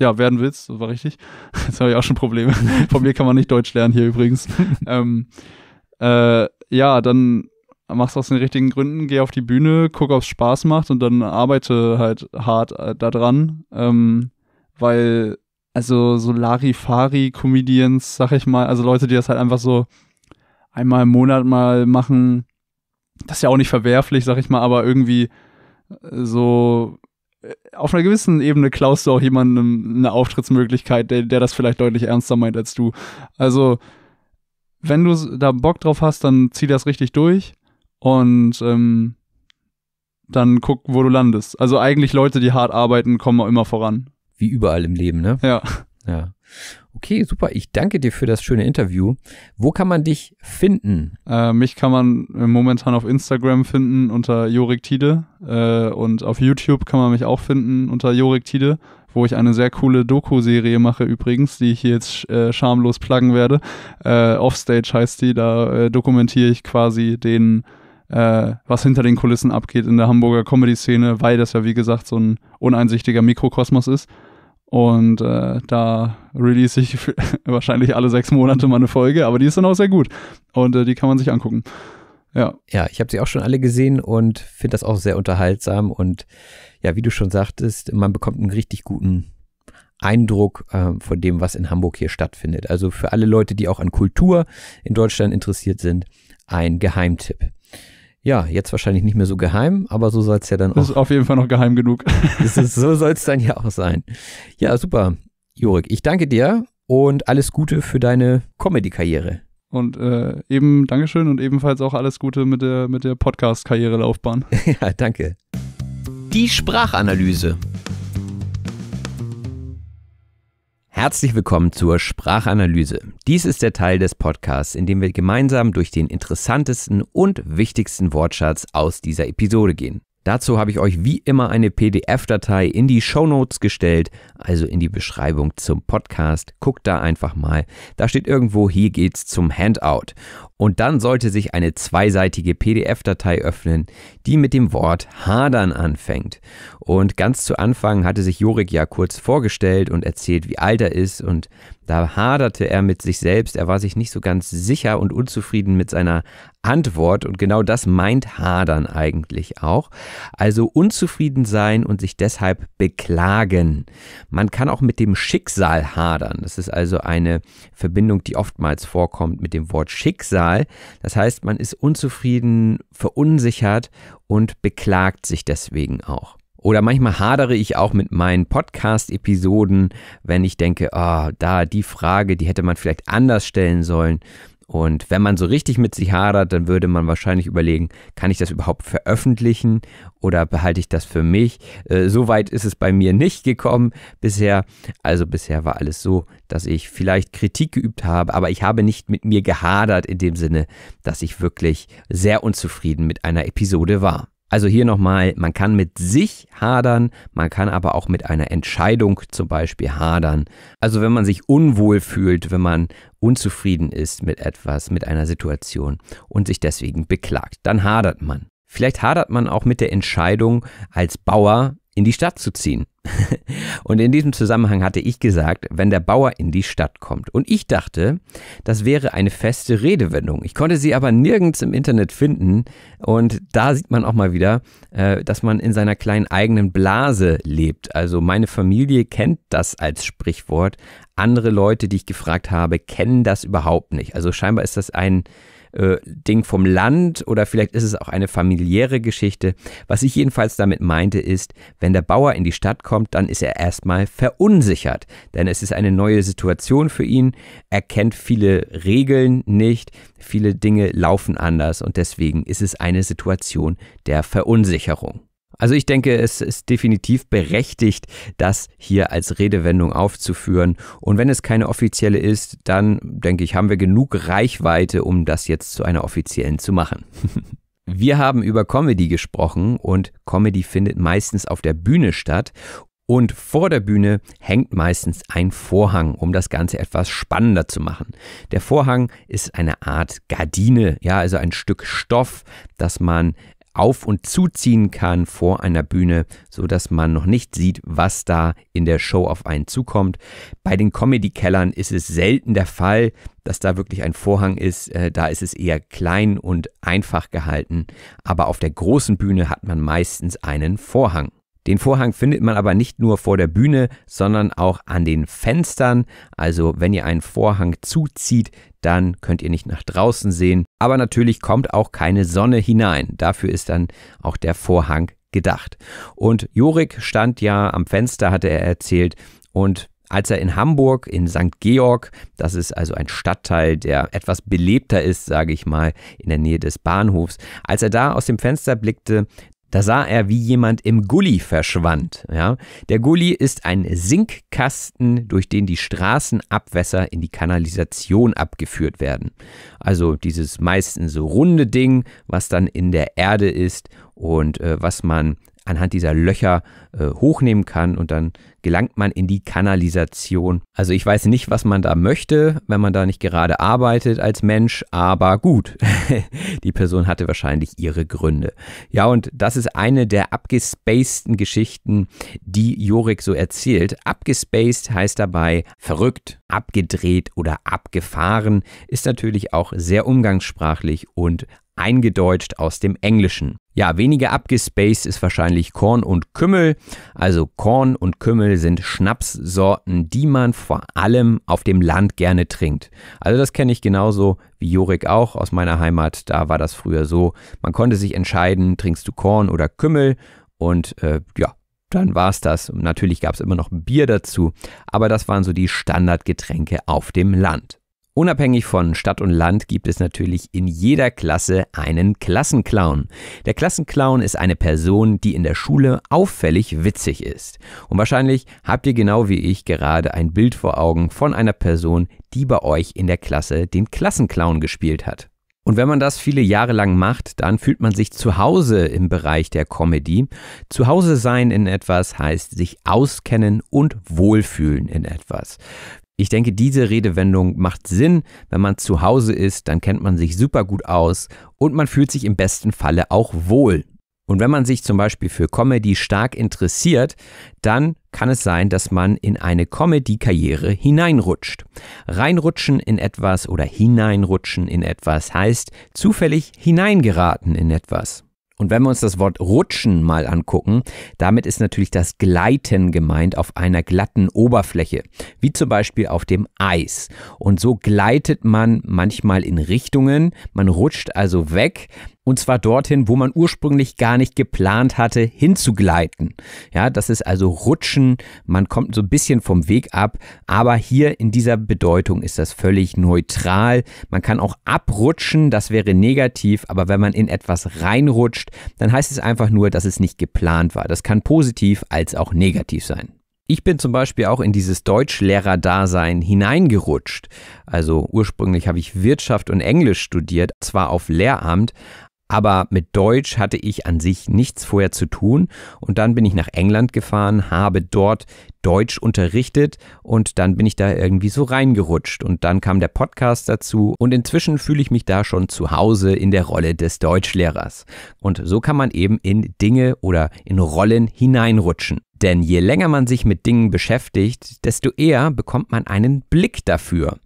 ja, werden willst, das war richtig. Jetzt habe ich auch schon Probleme. Von mir kann man nicht Deutsch lernen hier übrigens. ähm, äh, ja, dann mach es aus den richtigen Gründen, geh auf die Bühne, guck, ob es Spaß macht und dann arbeite halt hart äh, daran. Ähm, weil, also so Larifari-Comedians, sag ich mal, also Leute, die das halt einfach so einmal im Monat mal machen, das ist ja auch nicht verwerflich, sag ich mal, aber irgendwie äh, so äh, auf einer gewissen Ebene klaust du auch jemandem eine Auftrittsmöglichkeit, der, der das vielleicht deutlich ernster meint als du. Also, wenn du da Bock drauf hast, dann zieh das richtig durch und ähm, dann guck, wo du landest. Also eigentlich Leute, die hart arbeiten, kommen immer voran. Wie überall im Leben, ne? Ja. Ja. Okay, super. Ich danke dir für das schöne Interview. Wo kann man dich finden? Äh, mich kann man äh, momentan auf Instagram finden unter Jorik Tide äh, und auf YouTube kann man mich auch finden unter Jorik Tide, wo ich eine sehr coole Doku-Serie mache übrigens, die ich jetzt äh, schamlos pluggen werde. Äh, offstage heißt die, da äh, dokumentiere ich quasi den was hinter den Kulissen abgeht in der Hamburger Comedy-Szene, weil das ja wie gesagt so ein uneinsichtiger Mikrokosmos ist. Und äh, da release ich wahrscheinlich alle sechs Monate mal eine Folge, aber die ist dann auch sehr gut. Und äh, die kann man sich angucken. Ja. Ja, ich habe sie auch schon alle gesehen und finde das auch sehr unterhaltsam. Und ja, wie du schon sagtest, man bekommt einen richtig guten Eindruck äh, von dem, was in Hamburg hier stattfindet. Also für alle Leute, die auch an Kultur in Deutschland interessiert sind, ein Geheimtipp. Ja, jetzt wahrscheinlich nicht mehr so geheim, aber so soll es ja dann auch. Das ist auf jeden Fall noch geheim genug. ist, so soll es dann ja auch sein. Ja, super. Jurik, ich danke dir und alles Gute für deine Comedy-Karriere. Und äh, eben Dankeschön und ebenfalls auch alles Gute mit der, mit der Podcast-Karriere-Laufbahn. ja, danke. Die Sprachanalyse. Herzlich willkommen zur Sprachanalyse. Dies ist der Teil des Podcasts, in dem wir gemeinsam durch den interessantesten und wichtigsten Wortschatz aus dieser Episode gehen. Dazu habe ich euch wie immer eine PDF-Datei in die Show Notes gestellt, also in die Beschreibung zum Podcast. Guckt da einfach mal. Da steht irgendwo, hier geht's zum Handout und dann sollte sich eine zweiseitige PDF-Datei öffnen, die mit dem Wort Hadern anfängt. Und ganz zu Anfang hatte sich Jorik ja kurz vorgestellt und erzählt, wie alt er ist und da haderte er mit sich selbst, er war sich nicht so ganz sicher und unzufrieden mit seiner Antwort und genau das meint Hadern eigentlich auch. Also unzufrieden sein und sich deshalb beklagen. Man kann auch mit dem Schicksal hadern. Das ist also eine Verbindung, die oftmals vorkommt mit dem Wort Schicksal Mal. Das heißt, man ist unzufrieden, verunsichert und beklagt sich deswegen auch. Oder manchmal hadere ich auch mit meinen Podcast-Episoden, wenn ich denke, ah, oh, da die Frage, die hätte man vielleicht anders stellen sollen. Und wenn man so richtig mit sich hadert, dann würde man wahrscheinlich überlegen, kann ich das überhaupt veröffentlichen oder behalte ich das für mich? Äh, so weit ist es bei mir nicht gekommen bisher. Also bisher war alles so, dass ich vielleicht Kritik geübt habe, aber ich habe nicht mit mir gehadert in dem Sinne, dass ich wirklich sehr unzufrieden mit einer Episode war. Also hier nochmal, man kann mit sich hadern, man kann aber auch mit einer Entscheidung zum Beispiel hadern. Also wenn man sich unwohl fühlt, wenn man unzufrieden ist mit etwas, mit einer Situation und sich deswegen beklagt, dann hadert man. Vielleicht hadert man auch mit der Entscheidung als Bauer in die Stadt zu ziehen. und in diesem Zusammenhang hatte ich gesagt, wenn der Bauer in die Stadt kommt. Und ich dachte, das wäre eine feste Redewendung. Ich konnte sie aber nirgends im Internet finden. Und da sieht man auch mal wieder, äh, dass man in seiner kleinen eigenen Blase lebt. Also meine Familie kennt das als Sprichwort. Andere Leute, die ich gefragt habe, kennen das überhaupt nicht. Also scheinbar ist das ein äh, Ding vom Land oder vielleicht ist es auch eine familiäre Geschichte. Was ich jedenfalls damit meinte, ist, wenn der Bauer in die Stadt kommt, dann ist er erstmal verunsichert, denn es ist eine neue Situation für ihn. Er kennt viele Regeln nicht, viele Dinge laufen anders und deswegen ist es eine Situation der Verunsicherung. Also ich denke, es ist definitiv berechtigt, das hier als Redewendung aufzuführen. Und wenn es keine offizielle ist, dann denke ich, haben wir genug Reichweite, um das jetzt zu einer offiziellen zu machen. wir haben über Comedy gesprochen und Comedy findet meistens auf der Bühne statt. Und vor der Bühne hängt meistens ein Vorhang, um das Ganze etwas spannender zu machen. Der Vorhang ist eine Art Gardine, ja, also ein Stück Stoff, das man auf- und zuziehen kann vor einer Bühne, sodass man noch nicht sieht, was da in der Show auf einen zukommt. Bei den Comedy-Kellern ist es selten der Fall, dass da wirklich ein Vorhang ist. Äh, da ist es eher klein und einfach gehalten. Aber auf der großen Bühne hat man meistens einen Vorhang. Den Vorhang findet man aber nicht nur vor der Bühne, sondern auch an den Fenstern. Also wenn ihr einen Vorhang zuzieht, dann könnt ihr nicht nach draußen sehen. Aber natürlich kommt auch keine Sonne hinein. Dafür ist dann auch der Vorhang gedacht. Und Jorik stand ja am Fenster, hatte er erzählt. Und als er in Hamburg, in St. Georg, das ist also ein Stadtteil, der etwas belebter ist, sage ich mal, in der Nähe des Bahnhofs, als er da aus dem Fenster blickte, da sah er, wie jemand im Gully verschwand. Ja? Der Gully ist ein Sinkkasten, durch den die Straßenabwässer in die Kanalisation abgeführt werden. Also dieses meistens so runde Ding, was dann in der Erde ist und äh, was man anhand dieser Löcher äh, hochnehmen kann und dann gelangt man in die Kanalisation. Also ich weiß nicht, was man da möchte, wenn man da nicht gerade arbeitet als Mensch, aber gut, die Person hatte wahrscheinlich ihre Gründe. Ja, und das ist eine der abgespaceden Geschichten, die Jorik so erzählt. Abgespaced heißt dabei verrückt, abgedreht oder abgefahren, ist natürlich auch sehr umgangssprachlich und eingedeutscht aus dem Englischen. Ja, weniger abgespaced ist wahrscheinlich Korn und Kümmel. Also Korn und Kümmel sind Schnapssorten, die man vor allem auf dem Land gerne trinkt. Also das kenne ich genauso wie Jorik auch aus meiner Heimat. Da war das früher so. Man konnte sich entscheiden, trinkst du Korn oder Kümmel. Und äh, ja, dann war es das. Natürlich gab es immer noch Bier dazu, aber das waren so die Standardgetränke auf dem Land. Unabhängig von Stadt und Land gibt es natürlich in jeder Klasse einen Klassenclown. Der Klassenclown ist eine Person, die in der Schule auffällig witzig ist. Und wahrscheinlich habt ihr genau wie ich gerade ein Bild vor Augen von einer Person, die bei euch in der Klasse den Klassenclown gespielt hat. Und wenn man das viele Jahre lang macht, dann fühlt man sich zu Hause im Bereich der Comedy. Zu Hause sein in etwas heißt sich auskennen und wohlfühlen in etwas. Ich denke, diese Redewendung macht Sinn. Wenn man zu Hause ist, dann kennt man sich super gut aus und man fühlt sich im besten Falle auch wohl. Und wenn man sich zum Beispiel für Comedy stark interessiert, dann kann es sein, dass man in eine Comedy-Karriere hineinrutscht. Reinrutschen in etwas oder hineinrutschen in etwas heißt zufällig hineingeraten in etwas. Und wenn wir uns das Wort rutschen mal angucken, damit ist natürlich das Gleiten gemeint auf einer glatten Oberfläche, wie zum Beispiel auf dem Eis. Und so gleitet man manchmal in Richtungen, man rutscht also weg, und zwar dorthin, wo man ursprünglich gar nicht geplant hatte, hinzugleiten. Ja, das ist also Rutschen, man kommt so ein bisschen vom Weg ab, aber hier in dieser Bedeutung ist das völlig neutral. Man kann auch abrutschen, das wäre negativ, aber wenn man in etwas reinrutscht, dann heißt es einfach nur, dass es nicht geplant war. Das kann positiv als auch negativ sein. Ich bin zum Beispiel auch in dieses Deutschlehrer-Dasein hineingerutscht. Also ursprünglich habe ich Wirtschaft und Englisch studiert, zwar auf Lehramt, aber mit Deutsch hatte ich an sich nichts vorher zu tun und dann bin ich nach England gefahren, habe dort Deutsch unterrichtet und dann bin ich da irgendwie so reingerutscht und dann kam der Podcast dazu und inzwischen fühle ich mich da schon zu Hause in der Rolle des Deutschlehrers. Und so kann man eben in Dinge oder in Rollen hineinrutschen. Denn je länger man sich mit Dingen beschäftigt, desto eher bekommt man einen Blick dafür.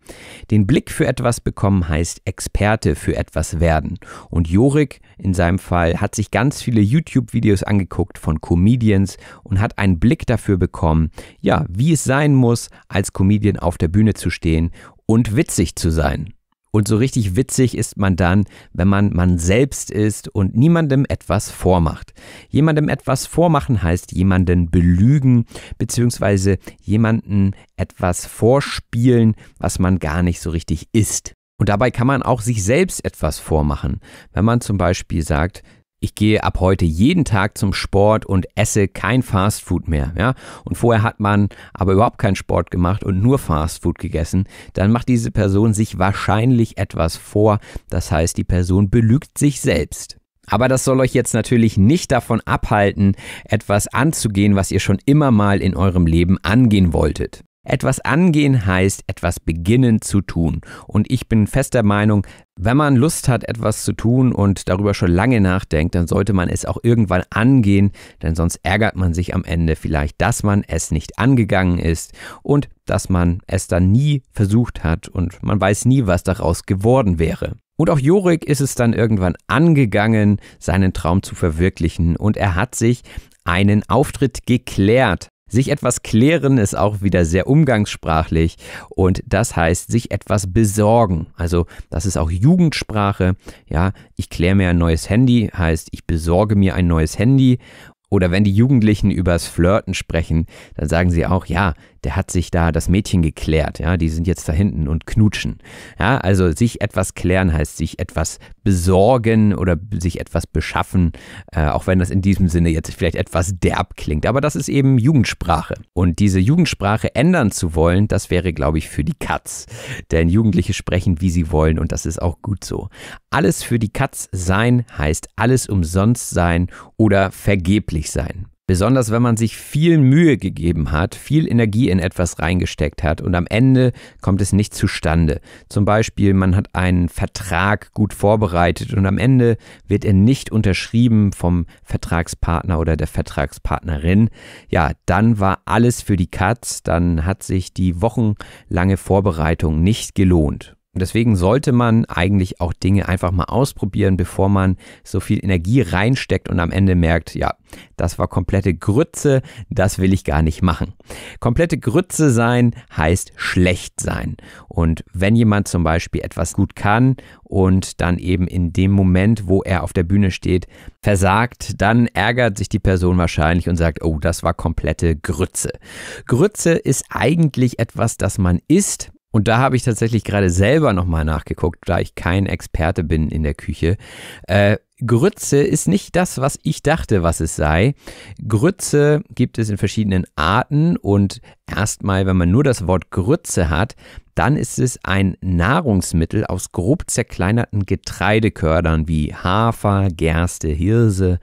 Den Blick für etwas bekommen heißt Experte für etwas werden. Und Jorik in seinem Fall hat sich ganz viele YouTube-Videos angeguckt von Comedians und hat einen Blick dafür bekommen, ja, wie es sein muss, als Comedian auf der Bühne zu stehen und witzig zu sein. Und so richtig witzig ist man dann, wenn man man selbst ist und niemandem etwas vormacht. Jemandem etwas vormachen heißt jemanden belügen beziehungsweise jemanden etwas vorspielen, was man gar nicht so richtig ist. Und dabei kann man auch sich selbst etwas vormachen. Wenn man zum Beispiel sagt, ich gehe ab heute jeden Tag zum Sport und esse kein Fastfood mehr. Ja? Und vorher hat man aber überhaupt keinen Sport gemacht und nur Fastfood gegessen. Dann macht diese Person sich wahrscheinlich etwas vor. Das heißt, die Person belügt sich selbst. Aber das soll euch jetzt natürlich nicht davon abhalten, etwas anzugehen, was ihr schon immer mal in eurem Leben angehen wolltet. Etwas angehen heißt, etwas beginnen zu tun. Und ich bin fest der Meinung, wenn man Lust hat, etwas zu tun und darüber schon lange nachdenkt, dann sollte man es auch irgendwann angehen, denn sonst ärgert man sich am Ende vielleicht, dass man es nicht angegangen ist und dass man es dann nie versucht hat und man weiß nie, was daraus geworden wäre. Und auch Jorik ist es dann irgendwann angegangen, seinen Traum zu verwirklichen und er hat sich einen Auftritt geklärt sich etwas klären ist auch wieder sehr umgangssprachlich und das heißt sich etwas besorgen. Also das ist auch Jugendsprache. Ja, ich kläre mir ein neues Handy heißt, ich besorge mir ein neues Handy. Oder wenn die Jugendlichen übers Flirten sprechen, dann sagen sie auch, ja, der hat sich da das Mädchen geklärt, ja, die sind jetzt da hinten und knutschen. Ja, also sich etwas klären heißt sich etwas besorgen oder sich etwas beschaffen, äh, auch wenn das in diesem Sinne jetzt vielleicht etwas derb klingt, aber das ist eben Jugendsprache und diese Jugendsprache ändern zu wollen, das wäre glaube ich für die Katz, denn Jugendliche sprechen wie sie wollen und das ist auch gut so. Alles für die Katz sein heißt alles umsonst sein oder vergeblich sein. Besonders wenn man sich viel Mühe gegeben hat, viel Energie in etwas reingesteckt hat und am Ende kommt es nicht zustande. Zum Beispiel, man hat einen Vertrag gut vorbereitet und am Ende wird er nicht unterschrieben vom Vertragspartner oder der Vertragspartnerin. Ja, dann war alles für die Katz, dann hat sich die wochenlange Vorbereitung nicht gelohnt. Und deswegen sollte man eigentlich auch Dinge einfach mal ausprobieren, bevor man so viel Energie reinsteckt und am Ende merkt, ja, das war komplette Grütze, das will ich gar nicht machen. Komplette Grütze sein heißt schlecht sein. Und wenn jemand zum Beispiel etwas gut kann und dann eben in dem Moment, wo er auf der Bühne steht, versagt, dann ärgert sich die Person wahrscheinlich und sagt, oh, das war komplette Grütze. Grütze ist eigentlich etwas, das man isst, und da habe ich tatsächlich gerade selber nochmal nachgeguckt, da ich kein Experte bin in der Küche. Äh, Grütze ist nicht das, was ich dachte, was es sei. Grütze gibt es in verschiedenen Arten und erstmal, wenn man nur das Wort Grütze hat, dann ist es ein Nahrungsmittel aus grob zerkleinerten Getreidekördern wie Hafer, Gerste, Hirse,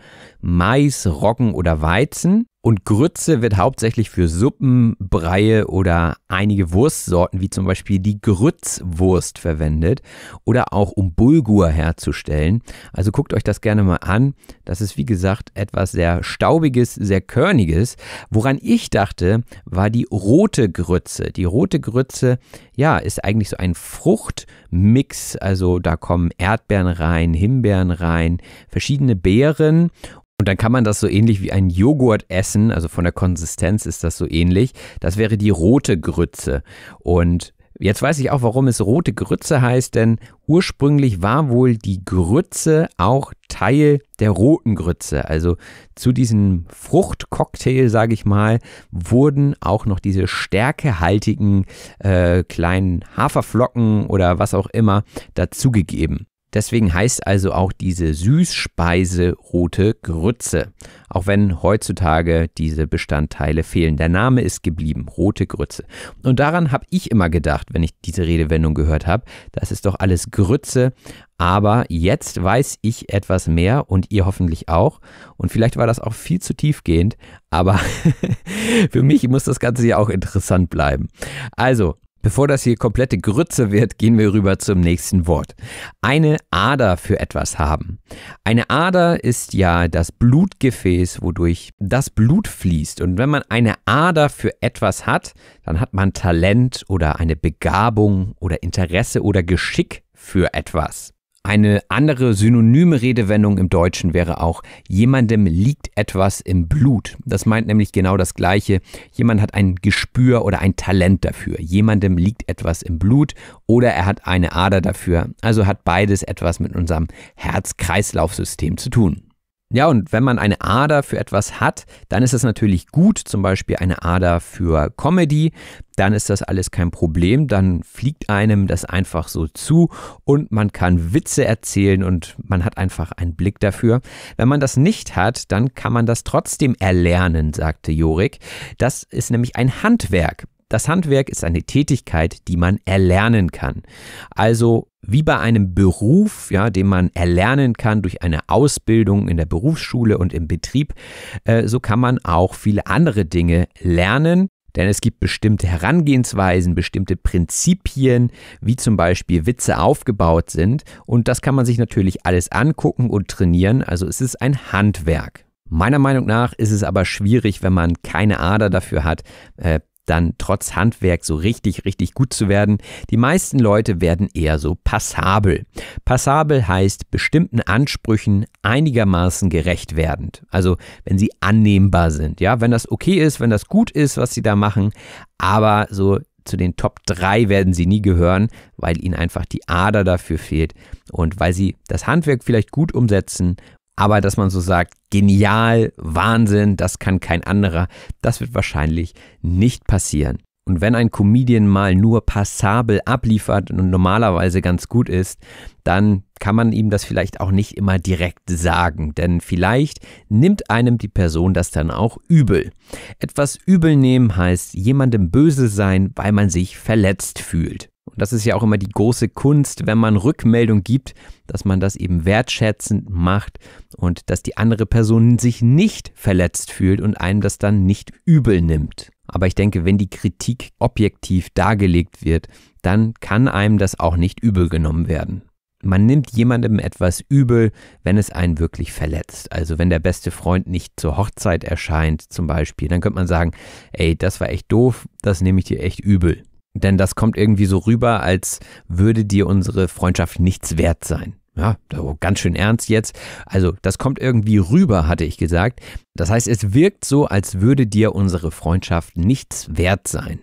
Mais, Roggen oder Weizen. Und Grütze wird hauptsächlich für Suppen, Breie oder einige Wurstsorten wie zum Beispiel die Grützwurst verwendet oder auch um Bulgur herzustellen. Also guckt euch das gerne mal an. Das ist wie gesagt etwas sehr staubiges, sehr körniges. Woran ich dachte, war die rote Grütze. Die rote Grütze, ja, ist eigentlich so ein Fruchtmix. Also da kommen Erdbeeren rein, Himbeeren rein, verschiedene Beeren und dann kann man das so ähnlich wie ein Joghurt essen, also von der Konsistenz ist das so ähnlich. Das wäre die rote Grütze. Und jetzt weiß ich auch, warum es rote Grütze heißt, denn ursprünglich war wohl die Grütze auch Teil der roten Grütze. Also zu diesem Fruchtcocktail, sage ich mal, wurden auch noch diese stärkehaltigen äh, kleinen Haferflocken oder was auch immer dazugegeben. Deswegen heißt also auch diese Süßspeise rote Grütze, auch wenn heutzutage diese Bestandteile fehlen. Der Name ist geblieben, rote Grütze. Und daran habe ich immer gedacht, wenn ich diese Redewendung gehört habe, das ist doch alles Grütze, aber jetzt weiß ich etwas mehr und ihr hoffentlich auch. Und vielleicht war das auch viel zu tiefgehend, aber für mich muss das Ganze ja auch interessant bleiben. Also, Bevor das hier komplette Grütze wird, gehen wir rüber zum nächsten Wort. Eine Ader für etwas haben. Eine Ader ist ja das Blutgefäß, wodurch das Blut fließt. Und wenn man eine Ader für etwas hat, dann hat man Talent oder eine Begabung oder Interesse oder Geschick für etwas. Eine andere synonyme Redewendung im Deutschen wäre auch, jemandem liegt etwas im Blut. Das meint nämlich genau das Gleiche. Jemand hat ein Gespür oder ein Talent dafür. Jemandem liegt etwas im Blut oder er hat eine Ader dafür. Also hat beides etwas mit unserem Herz-Kreislauf-System zu tun. Ja, und wenn man eine Ader für etwas hat, dann ist das natürlich gut, zum Beispiel eine Ader für Comedy, dann ist das alles kein Problem, dann fliegt einem das einfach so zu und man kann Witze erzählen und man hat einfach einen Blick dafür. Wenn man das nicht hat, dann kann man das trotzdem erlernen, sagte Jorik. Das ist nämlich ein Handwerk. Das Handwerk ist eine Tätigkeit, die man erlernen kann. Also wie bei einem Beruf, ja, den man erlernen kann durch eine Ausbildung in der Berufsschule und im Betrieb, äh, so kann man auch viele andere Dinge lernen. Denn es gibt bestimmte Herangehensweisen, bestimmte Prinzipien, wie zum Beispiel Witze aufgebaut sind. Und das kann man sich natürlich alles angucken und trainieren. Also es ist ein Handwerk. Meiner Meinung nach ist es aber schwierig, wenn man keine Ader dafür hat, äh, dann trotz Handwerk so richtig, richtig gut zu werden. Die meisten Leute werden eher so passabel. Passabel heißt bestimmten Ansprüchen einigermaßen gerecht werdend. Also wenn sie annehmbar sind, ja, wenn das okay ist, wenn das gut ist, was sie da machen, aber so zu den Top 3 werden sie nie gehören, weil ihnen einfach die Ader dafür fehlt und weil sie das Handwerk vielleicht gut umsetzen aber dass man so sagt, genial, Wahnsinn, das kann kein anderer, das wird wahrscheinlich nicht passieren. Und wenn ein Comedian mal nur passabel abliefert und normalerweise ganz gut ist, dann kann man ihm das vielleicht auch nicht immer direkt sagen, denn vielleicht nimmt einem die Person das dann auch übel. Etwas übel nehmen heißt jemandem böse sein, weil man sich verletzt fühlt. Und das ist ja auch immer die große Kunst, wenn man Rückmeldung gibt, dass man das eben wertschätzend macht und dass die andere Person sich nicht verletzt fühlt und einem das dann nicht übel nimmt. Aber ich denke, wenn die Kritik objektiv dargelegt wird, dann kann einem das auch nicht übel genommen werden. Man nimmt jemandem etwas übel, wenn es einen wirklich verletzt. Also wenn der beste Freund nicht zur Hochzeit erscheint zum Beispiel, dann könnte man sagen, ey, das war echt doof, das nehme ich dir echt übel. Denn das kommt irgendwie so rüber, als würde dir unsere Freundschaft nichts wert sein ja, ganz schön ernst jetzt. Also, das kommt irgendwie rüber, hatte ich gesagt. Das heißt, es wirkt so, als würde dir unsere Freundschaft nichts wert sein.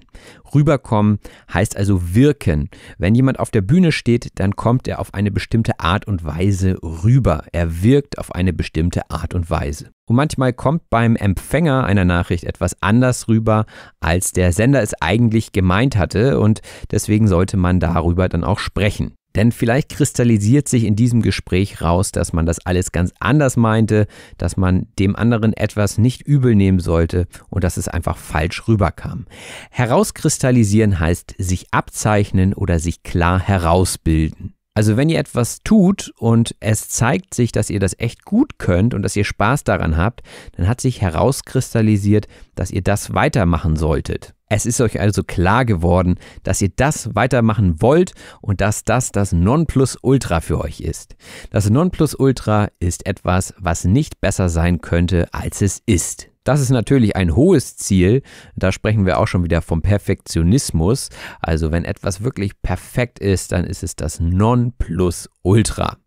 Rüberkommen heißt also wirken. Wenn jemand auf der Bühne steht, dann kommt er auf eine bestimmte Art und Weise rüber. Er wirkt auf eine bestimmte Art und Weise. Und manchmal kommt beim Empfänger einer Nachricht etwas anders rüber, als der Sender es eigentlich gemeint hatte. Und deswegen sollte man darüber dann auch sprechen. Denn vielleicht kristallisiert sich in diesem Gespräch raus, dass man das alles ganz anders meinte, dass man dem anderen etwas nicht übel nehmen sollte und dass es einfach falsch rüberkam. Herauskristallisieren heißt sich abzeichnen oder sich klar herausbilden. Also wenn ihr etwas tut und es zeigt sich, dass ihr das echt gut könnt und dass ihr Spaß daran habt, dann hat sich herauskristallisiert, dass ihr das weitermachen solltet. Es ist euch also klar geworden, dass ihr das weitermachen wollt und dass das das Nonplusultra für euch ist. Das Nonplusultra ist etwas, was nicht besser sein könnte, als es ist. Das ist natürlich ein hohes Ziel. Da sprechen wir auch schon wieder vom Perfektionismus. Also wenn etwas wirklich perfekt ist, dann ist es das Nonplusultra.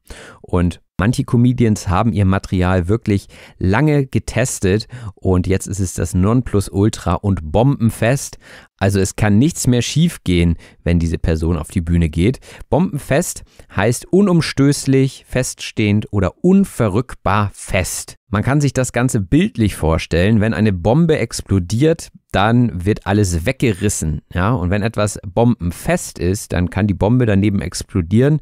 Und manche Comedians haben ihr Material wirklich lange getestet und jetzt ist es das Nonplusultra und bombenfest. Also es kann nichts mehr schiefgehen, wenn diese Person auf die Bühne geht. Bombenfest heißt unumstößlich, feststehend oder unverrückbar fest. Man kann sich das Ganze bildlich vorstellen. Wenn eine Bombe explodiert, dann wird alles weggerissen. Ja? Und wenn etwas bombenfest ist, dann kann die Bombe daneben explodieren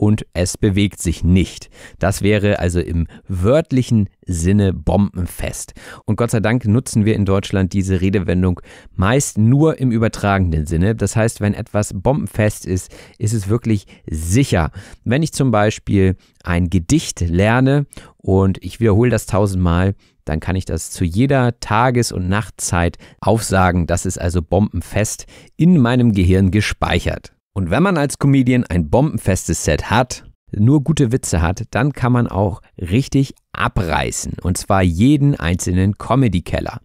und es bewegt sich nicht. Das wäre also im wörtlichen Sinne bombenfest. Und Gott sei Dank nutzen wir in Deutschland diese Redewendung meist nur im übertragenen Sinne. Das heißt, wenn etwas bombenfest ist, ist es wirklich sicher. Wenn ich zum Beispiel ein Gedicht lerne und ich wiederhole das tausendmal, dann kann ich das zu jeder Tages- und Nachtzeit aufsagen. Das ist also bombenfest in meinem Gehirn gespeichert. Und wenn man als Comedian ein bombenfestes Set hat, nur gute Witze hat, dann kann man auch richtig abreißen. Und zwar jeden einzelnen Comedy-Keller.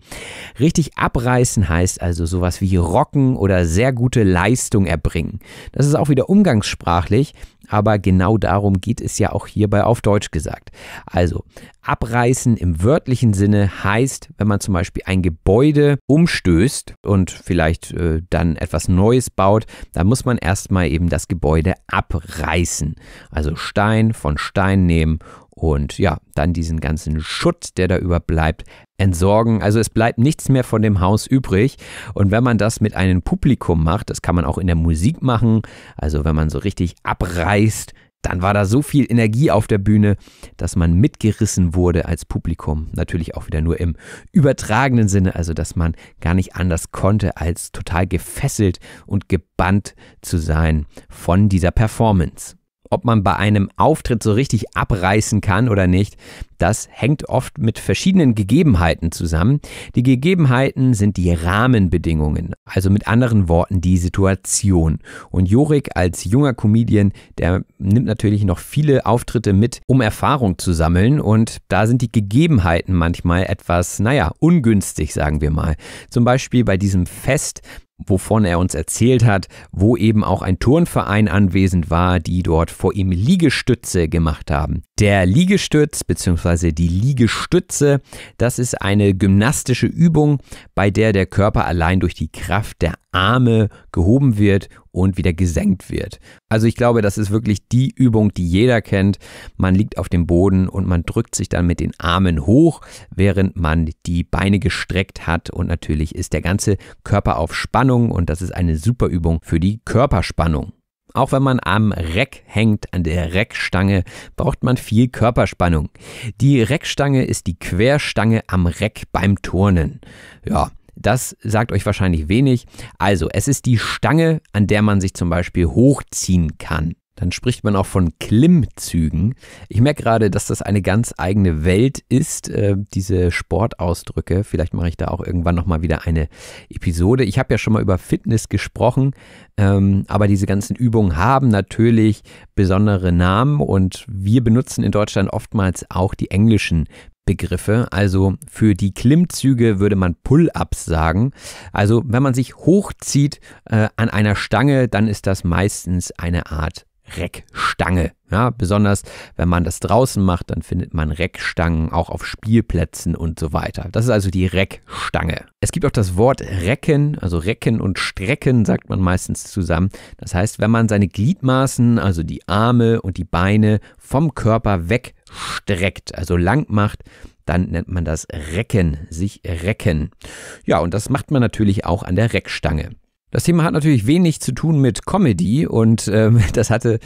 Richtig abreißen heißt also sowas wie rocken oder sehr gute Leistung erbringen. Das ist auch wieder umgangssprachlich aber genau darum geht es ja auch hierbei auf Deutsch gesagt. Also, abreißen im wörtlichen Sinne heißt, wenn man zum Beispiel ein Gebäude umstößt und vielleicht äh, dann etwas Neues baut, dann muss man erstmal eben das Gebäude abreißen. Also Stein von Stein nehmen und ja, dann diesen ganzen Schutt, der da überbleibt, entsorgen. Also es bleibt nichts mehr von dem Haus übrig. Und wenn man das mit einem Publikum macht, das kann man auch in der Musik machen, also wenn man so richtig abreißt, dann war da so viel Energie auf der Bühne, dass man mitgerissen wurde als Publikum. Natürlich auch wieder nur im übertragenen Sinne, also dass man gar nicht anders konnte, als total gefesselt und gebannt zu sein von dieser Performance ob man bei einem Auftritt so richtig abreißen kann oder nicht, das hängt oft mit verschiedenen Gegebenheiten zusammen. Die Gegebenheiten sind die Rahmenbedingungen, also mit anderen Worten die Situation. Und Jorik als junger Comedian, der nimmt natürlich noch viele Auftritte mit, um Erfahrung zu sammeln. Und da sind die Gegebenheiten manchmal etwas, naja, ungünstig, sagen wir mal. Zum Beispiel bei diesem Fest, wovon er uns erzählt hat, wo eben auch ein Turnverein anwesend war, die dort vor ihm Liegestütze gemacht haben. Der Liegestütz bzw. die Liegestütze, das ist eine gymnastische Übung, bei der der Körper allein durch die Kraft der Arme gehoben wird und wieder gesenkt wird. Also ich glaube, das ist wirklich die Übung, die jeder kennt. Man liegt auf dem Boden und man drückt sich dann mit den Armen hoch, während man die Beine gestreckt hat und natürlich ist der ganze Körper auf Spannung und das ist eine super Übung für die Körperspannung. Auch wenn man am Reck hängt, an der Reckstange, braucht man viel Körperspannung. Die Reckstange ist die Querstange am Reck beim Turnen. Ja, das sagt euch wahrscheinlich wenig. Also, es ist die Stange, an der man sich zum Beispiel hochziehen kann. Dann spricht man auch von Klimmzügen. Ich merke gerade, dass das eine ganz eigene Welt ist, äh, diese Sportausdrücke. Vielleicht mache ich da auch irgendwann nochmal wieder eine Episode. Ich habe ja schon mal über Fitness gesprochen, ähm, aber diese ganzen Übungen haben natürlich besondere Namen und wir benutzen in Deutschland oftmals auch die englischen Begriffe. Also für die Klimmzüge würde man Pull-ups sagen. Also wenn man sich hochzieht äh, an einer Stange, dann ist das meistens eine Art Reckstange. Ja, besonders wenn man das draußen macht, dann findet man Reckstangen auch auf Spielplätzen und so weiter. Das ist also die Reckstange. Es gibt auch das Wort Recken, also Recken und Strecken sagt man meistens zusammen. Das heißt, wenn man seine Gliedmaßen, also die Arme und die Beine vom Körper wegstreckt, also lang macht, dann nennt man das Recken, sich recken. Ja, und das macht man natürlich auch an der Reckstange. Das Thema hat natürlich wenig zu tun mit Comedy und ähm, das hatte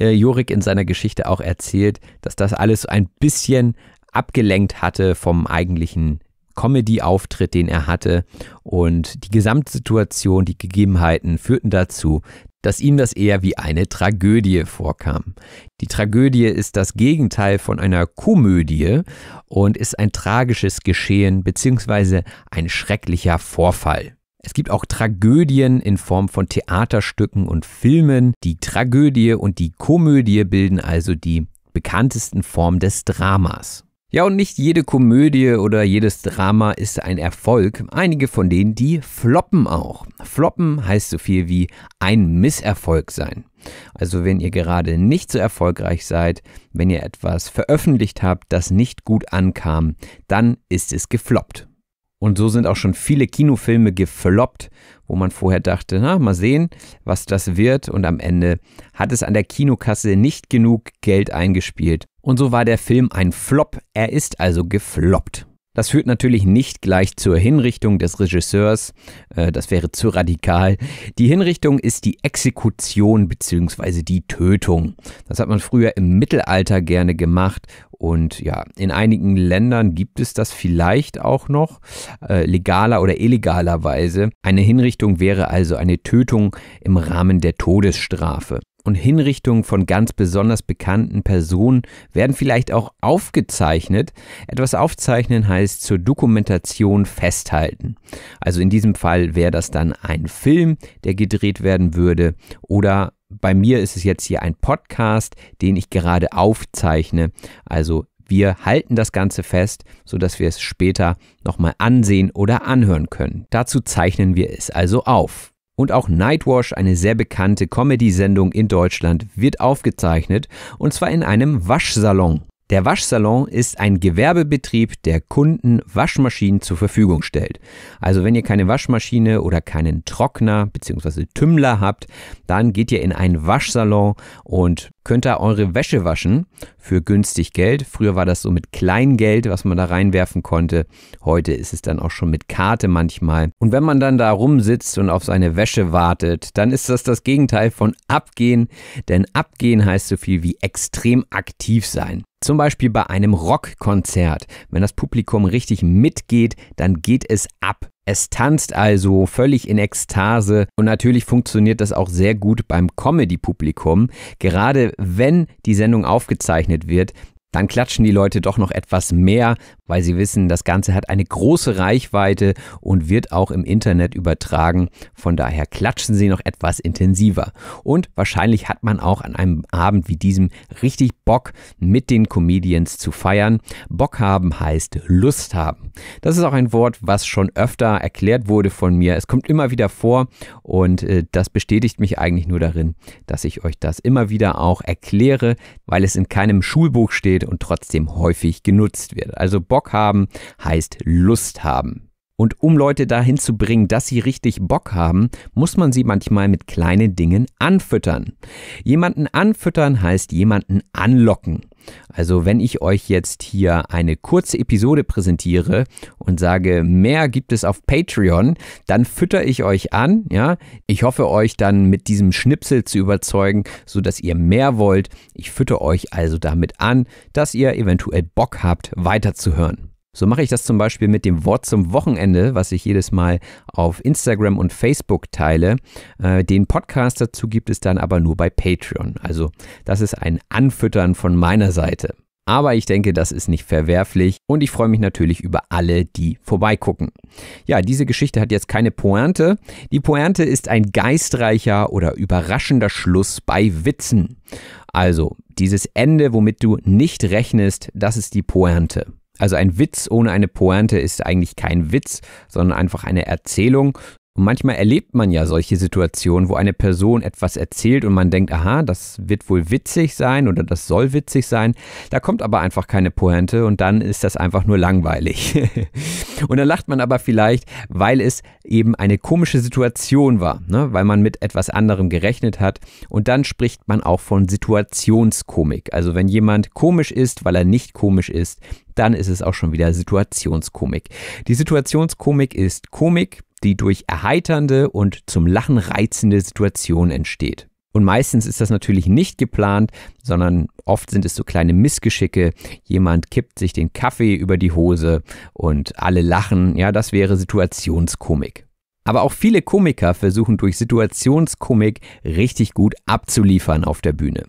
äh, Jorik in seiner Geschichte auch erzählt, dass das alles ein bisschen abgelenkt hatte vom eigentlichen Comedy-Auftritt, den er hatte. Und die Gesamtsituation, die Gegebenheiten führten dazu, dass ihm das eher wie eine Tragödie vorkam. Die Tragödie ist das Gegenteil von einer Komödie und ist ein tragisches Geschehen bzw. ein schrecklicher Vorfall. Es gibt auch Tragödien in Form von Theaterstücken und Filmen. Die Tragödie und die Komödie bilden also die bekanntesten Formen des Dramas. Ja, und nicht jede Komödie oder jedes Drama ist ein Erfolg. Einige von denen, die floppen auch. Floppen heißt so viel wie ein Misserfolg sein. Also wenn ihr gerade nicht so erfolgreich seid, wenn ihr etwas veröffentlicht habt, das nicht gut ankam, dann ist es gefloppt. Und so sind auch schon viele Kinofilme gefloppt, wo man vorher dachte, na, mal sehen, was das wird. Und am Ende hat es an der Kinokasse nicht genug Geld eingespielt. Und so war der Film ein Flop. Er ist also gefloppt. Das führt natürlich nicht gleich zur Hinrichtung des Regisseurs, äh, das wäre zu radikal. Die Hinrichtung ist die Exekution bzw. die Tötung. Das hat man früher im Mittelalter gerne gemacht und ja, in einigen Ländern gibt es das vielleicht auch noch, äh, legaler oder illegalerweise. Eine Hinrichtung wäre also eine Tötung im Rahmen der Todesstrafe und Hinrichtungen von ganz besonders bekannten Personen werden vielleicht auch aufgezeichnet. Etwas aufzeichnen heißt zur Dokumentation festhalten. Also in diesem Fall wäre das dann ein Film, der gedreht werden würde oder bei mir ist es jetzt hier ein Podcast, den ich gerade aufzeichne. Also wir halten das Ganze fest, sodass wir es später nochmal ansehen oder anhören können. Dazu zeichnen wir es also auf. Und auch Nightwash, eine sehr bekannte Comedy-Sendung in Deutschland, wird aufgezeichnet und zwar in einem Waschsalon. Der Waschsalon ist ein Gewerbebetrieb, der Kunden Waschmaschinen zur Verfügung stellt. Also wenn ihr keine Waschmaschine oder keinen Trockner bzw. Tümmler habt, dann geht ihr in einen Waschsalon und könnt da eure Wäsche waschen für günstig Geld. Früher war das so mit Kleingeld, was man da reinwerfen konnte. Heute ist es dann auch schon mit Karte manchmal. Und wenn man dann da rumsitzt und auf seine Wäsche wartet, dann ist das das Gegenteil von abgehen, denn abgehen heißt so viel wie extrem aktiv sein. Zum Beispiel bei einem Rockkonzert. Wenn das Publikum richtig mitgeht, dann geht es ab. Es tanzt also völlig in Ekstase und natürlich funktioniert das auch sehr gut beim Comedy-Publikum. Gerade wenn die Sendung aufgezeichnet wird, dann klatschen die Leute doch noch etwas mehr, weil sie wissen, das Ganze hat eine große Reichweite und wird auch im Internet übertragen. Von daher klatschen sie noch etwas intensiver. Und wahrscheinlich hat man auch an einem Abend wie diesem richtig Bock, mit den Comedians zu feiern. Bock haben heißt Lust haben. Das ist auch ein Wort, was schon öfter erklärt wurde von mir. Es kommt immer wieder vor und äh, das bestätigt mich eigentlich nur darin, dass ich euch das immer wieder auch erkläre, weil es in keinem Schulbuch steht und trotzdem häufig genutzt wird. Also Bock haben heißt Lust haben. Und um Leute dahin zu bringen, dass sie richtig Bock haben, muss man sie manchmal mit kleinen Dingen anfüttern. Jemanden anfüttern heißt jemanden anlocken. Also wenn ich euch jetzt hier eine kurze Episode präsentiere und sage, mehr gibt es auf Patreon, dann fütter ich euch an, ja? Ich hoffe euch dann mit diesem Schnipsel zu überzeugen, so dass ihr mehr wollt. Ich fütter euch also damit an, dass ihr eventuell Bock habt, weiterzuhören. So mache ich das zum Beispiel mit dem Wort zum Wochenende, was ich jedes Mal auf Instagram und Facebook teile. Äh, den Podcast dazu gibt es dann aber nur bei Patreon. Also das ist ein Anfüttern von meiner Seite. Aber ich denke, das ist nicht verwerflich und ich freue mich natürlich über alle, die vorbeigucken. Ja, diese Geschichte hat jetzt keine Pointe. Die Pointe ist ein geistreicher oder überraschender Schluss bei Witzen. Also, dieses Ende, womit du nicht rechnest, das ist die Pointe. Also ein Witz ohne eine Pointe ist eigentlich kein Witz, sondern einfach eine Erzählung, und manchmal erlebt man ja solche Situationen, wo eine Person etwas erzählt und man denkt, aha, das wird wohl witzig sein oder das soll witzig sein. Da kommt aber einfach keine Pointe und dann ist das einfach nur langweilig. und dann lacht man aber vielleicht, weil es eben eine komische Situation war, ne? weil man mit etwas anderem gerechnet hat. Und dann spricht man auch von Situationskomik. Also wenn jemand komisch ist, weil er nicht komisch ist, dann ist es auch schon wieder Situationskomik. Die Situationskomik ist Komik, die durch erheiternde und zum Lachen reizende Situation entsteht. Und meistens ist das natürlich nicht geplant, sondern oft sind es so kleine Missgeschicke. Jemand kippt sich den Kaffee über die Hose und alle lachen. Ja, das wäre Situationskomik. Aber auch viele Komiker versuchen durch Situationskomik richtig gut abzuliefern auf der Bühne.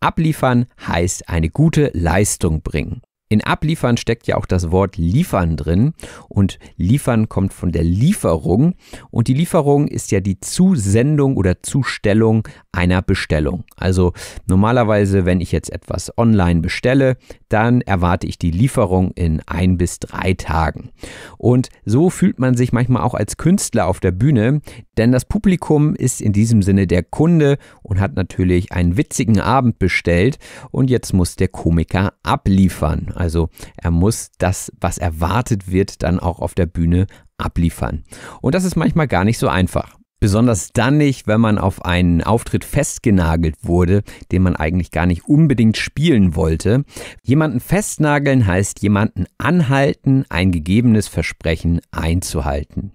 Abliefern heißt eine gute Leistung bringen. In abliefern steckt ja auch das Wort liefern drin und liefern kommt von der Lieferung und die Lieferung ist ja die Zusendung oder Zustellung einer Bestellung. Also normalerweise, wenn ich jetzt etwas online bestelle, dann erwarte ich die Lieferung in ein bis drei Tagen. Und so fühlt man sich manchmal auch als Künstler auf der Bühne, denn das Publikum ist in diesem Sinne der Kunde und hat natürlich einen witzigen Abend bestellt und jetzt muss der Komiker abliefern. Also er muss das, was erwartet wird, dann auch auf der Bühne abliefern. Und das ist manchmal gar nicht so einfach. Besonders dann nicht, wenn man auf einen Auftritt festgenagelt wurde, den man eigentlich gar nicht unbedingt spielen wollte. Jemanden festnageln heißt jemanden anhalten, ein gegebenes Versprechen einzuhalten.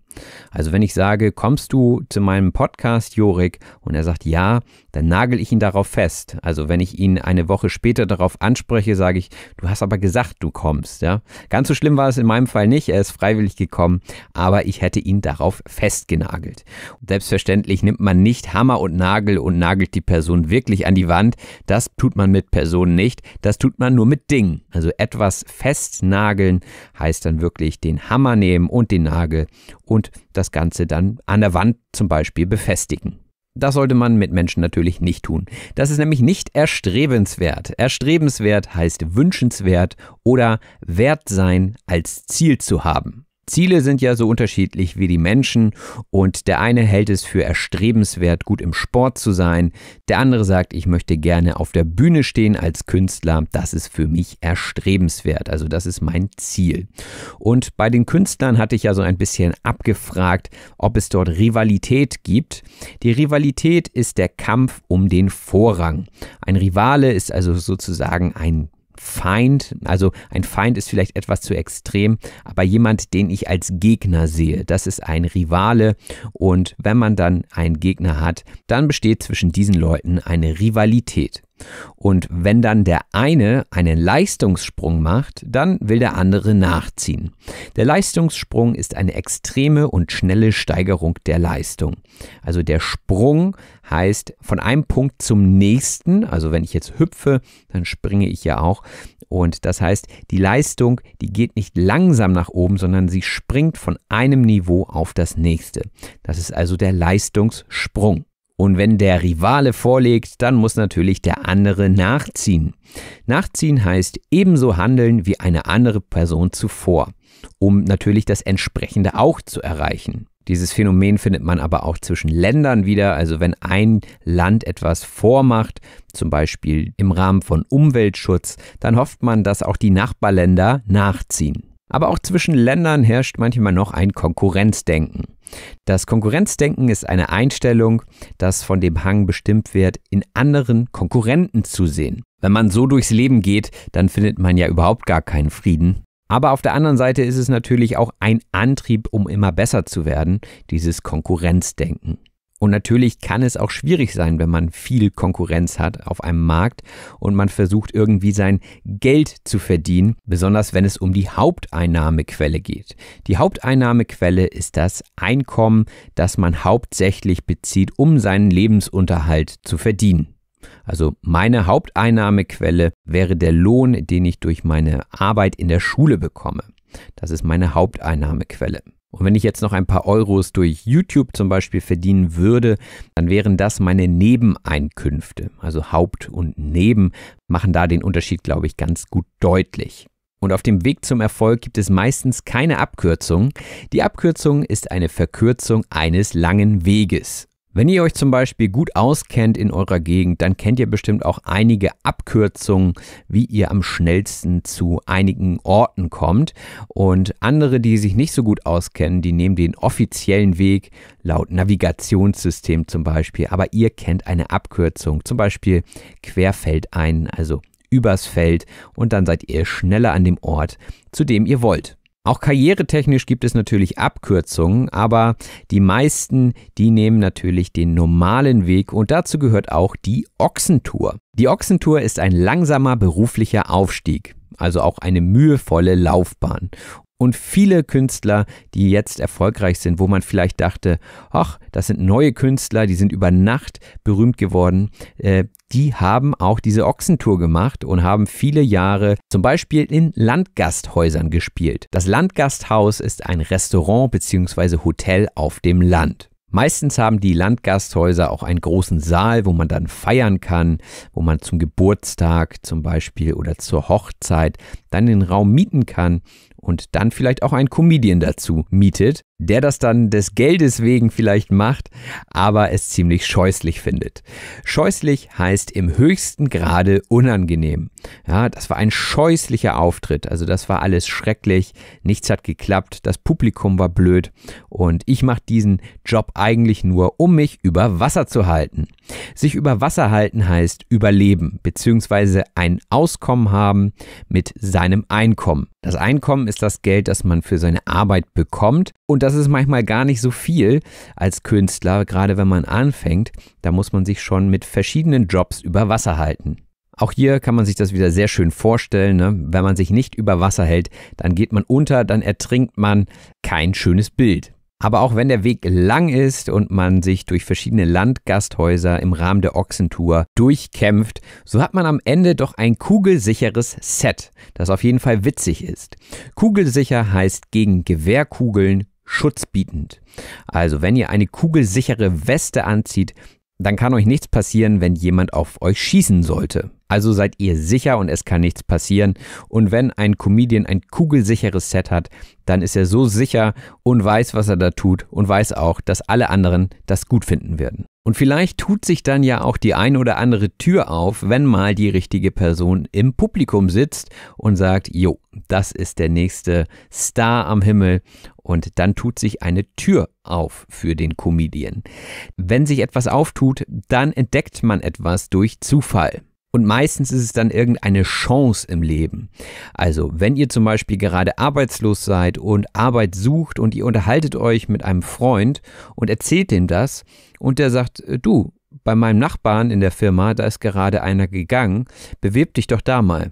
Also wenn ich sage, kommst du zu meinem Podcast, Jorik, und er sagt ja, dann nagel ich ihn darauf fest. Also wenn ich ihn eine Woche später darauf anspreche, sage ich, du hast aber gesagt, du kommst. Ja? Ganz so schlimm war es in meinem Fall nicht, er ist freiwillig gekommen, aber ich hätte ihn darauf festgenagelt. Und selbstverständlich nimmt man nicht Hammer und Nagel und nagelt die Person wirklich an die Wand. Das tut man mit Personen nicht, das tut man nur mit Dingen. Also etwas festnageln heißt dann wirklich den Hammer nehmen und den Nagel und und das Ganze dann an der Wand zum Beispiel befestigen. Das sollte man mit Menschen natürlich nicht tun. Das ist nämlich nicht erstrebenswert. Erstrebenswert heißt wünschenswert oder wert sein als Ziel zu haben. Ziele sind ja so unterschiedlich wie die Menschen und der eine hält es für erstrebenswert, gut im Sport zu sein, der andere sagt, ich möchte gerne auf der Bühne stehen als Künstler, das ist für mich erstrebenswert, also das ist mein Ziel. Und bei den Künstlern hatte ich ja so ein bisschen abgefragt, ob es dort Rivalität gibt. Die Rivalität ist der Kampf um den Vorrang. Ein Rivale ist also sozusagen ein Feind, also ein Feind ist vielleicht etwas zu extrem, aber jemand, den ich als Gegner sehe, das ist ein Rivale und wenn man dann einen Gegner hat, dann besteht zwischen diesen Leuten eine Rivalität. Und wenn dann der eine einen Leistungssprung macht, dann will der andere nachziehen. Der Leistungssprung ist eine extreme und schnelle Steigerung der Leistung. Also der Sprung heißt von einem Punkt zum nächsten. Also wenn ich jetzt hüpfe, dann springe ich ja auch. Und das heißt, die Leistung, die geht nicht langsam nach oben, sondern sie springt von einem Niveau auf das nächste. Das ist also der Leistungssprung. Und wenn der Rivale vorlegt, dann muss natürlich der andere nachziehen. Nachziehen heißt ebenso handeln wie eine andere Person zuvor, um natürlich das entsprechende auch zu erreichen. Dieses Phänomen findet man aber auch zwischen Ländern wieder. Also wenn ein Land etwas vormacht, zum Beispiel im Rahmen von Umweltschutz, dann hofft man, dass auch die Nachbarländer nachziehen. Aber auch zwischen Ländern herrscht manchmal noch ein Konkurrenzdenken. Das Konkurrenzdenken ist eine Einstellung, das von dem Hang bestimmt wird, in anderen Konkurrenten zu sehen. Wenn man so durchs Leben geht, dann findet man ja überhaupt gar keinen Frieden. Aber auf der anderen Seite ist es natürlich auch ein Antrieb, um immer besser zu werden, dieses Konkurrenzdenken. Und natürlich kann es auch schwierig sein, wenn man viel Konkurrenz hat auf einem Markt und man versucht irgendwie sein Geld zu verdienen, besonders wenn es um die Haupteinnahmequelle geht. Die Haupteinnahmequelle ist das Einkommen, das man hauptsächlich bezieht, um seinen Lebensunterhalt zu verdienen. Also meine Haupteinnahmequelle wäre der Lohn, den ich durch meine Arbeit in der Schule bekomme. Das ist meine Haupteinnahmequelle. Und wenn ich jetzt noch ein paar Euros durch YouTube zum Beispiel verdienen würde, dann wären das meine Nebeneinkünfte. Also Haupt und Neben machen da den Unterschied, glaube ich, ganz gut deutlich. Und auf dem Weg zum Erfolg gibt es meistens keine Abkürzung. Die Abkürzung ist eine Verkürzung eines langen Weges. Wenn ihr euch zum Beispiel gut auskennt in eurer Gegend, dann kennt ihr bestimmt auch einige Abkürzungen, wie ihr am schnellsten zu einigen Orten kommt. Und andere, die sich nicht so gut auskennen, die nehmen den offiziellen Weg laut Navigationssystem zum Beispiel. Aber ihr kennt eine Abkürzung, zum Beispiel Querfeld ein, also übers Feld. Und dann seid ihr schneller an dem Ort, zu dem ihr wollt. Auch karrieretechnisch gibt es natürlich Abkürzungen, aber die meisten, die nehmen natürlich den normalen Weg und dazu gehört auch die Ochsentour. Die Ochsentour ist ein langsamer beruflicher Aufstieg, also auch eine mühevolle Laufbahn und viele Künstler, die jetzt erfolgreich sind, wo man vielleicht dachte, ach, das sind neue Künstler, die sind über Nacht berühmt geworden, äh, die haben auch diese Ochsentour gemacht und haben viele Jahre zum Beispiel in Landgasthäusern gespielt. Das Landgasthaus ist ein Restaurant bzw. Hotel auf dem Land. Meistens haben die Landgasthäuser auch einen großen Saal, wo man dann feiern kann, wo man zum Geburtstag zum Beispiel oder zur Hochzeit dann den Raum mieten kann und dann vielleicht auch einen Comedian dazu mietet, der das dann des Geldes wegen vielleicht macht, aber es ziemlich scheußlich findet. Scheußlich heißt im höchsten Grade unangenehm. Ja, das war ein scheußlicher Auftritt, also das war alles schrecklich, nichts hat geklappt, das Publikum war blöd und ich mache diesen Job eigentlich nur, um mich über Wasser zu halten. Sich über Wasser halten heißt überleben, bzw. ein Auskommen haben mit seinem Einkommen. Das Einkommen ist ist das Geld, das man für seine Arbeit bekommt. Und das ist manchmal gar nicht so viel als Künstler, gerade wenn man anfängt. Da muss man sich schon mit verschiedenen Jobs über Wasser halten. Auch hier kann man sich das wieder sehr schön vorstellen. Ne? Wenn man sich nicht über Wasser hält, dann geht man unter, dann ertrinkt man. Kein schönes Bild. Aber auch wenn der Weg lang ist und man sich durch verschiedene Landgasthäuser im Rahmen der Ochsentour durchkämpft, so hat man am Ende doch ein kugelsicheres Set, das auf jeden Fall witzig ist. Kugelsicher heißt gegen Gewehrkugeln schutzbietend. Also wenn ihr eine kugelsichere Weste anzieht, dann kann euch nichts passieren, wenn jemand auf euch schießen sollte. Also seid ihr sicher und es kann nichts passieren. Und wenn ein Comedian ein kugelsicheres Set hat, dann ist er so sicher und weiß, was er da tut und weiß auch, dass alle anderen das gut finden werden. Und vielleicht tut sich dann ja auch die ein oder andere Tür auf, wenn mal die richtige Person im Publikum sitzt und sagt, jo, das ist der nächste Star am Himmel. Und dann tut sich eine Tür auf für den Comedian. Wenn sich etwas auftut, dann entdeckt man etwas durch Zufall. Und meistens ist es dann irgendeine Chance im Leben. Also wenn ihr zum Beispiel gerade arbeitslos seid und Arbeit sucht und ihr unterhaltet euch mit einem Freund und erzählt dem das und der sagt, äh, du, bei meinem Nachbarn in der Firma, da ist gerade einer gegangen, bewirb dich doch da mal.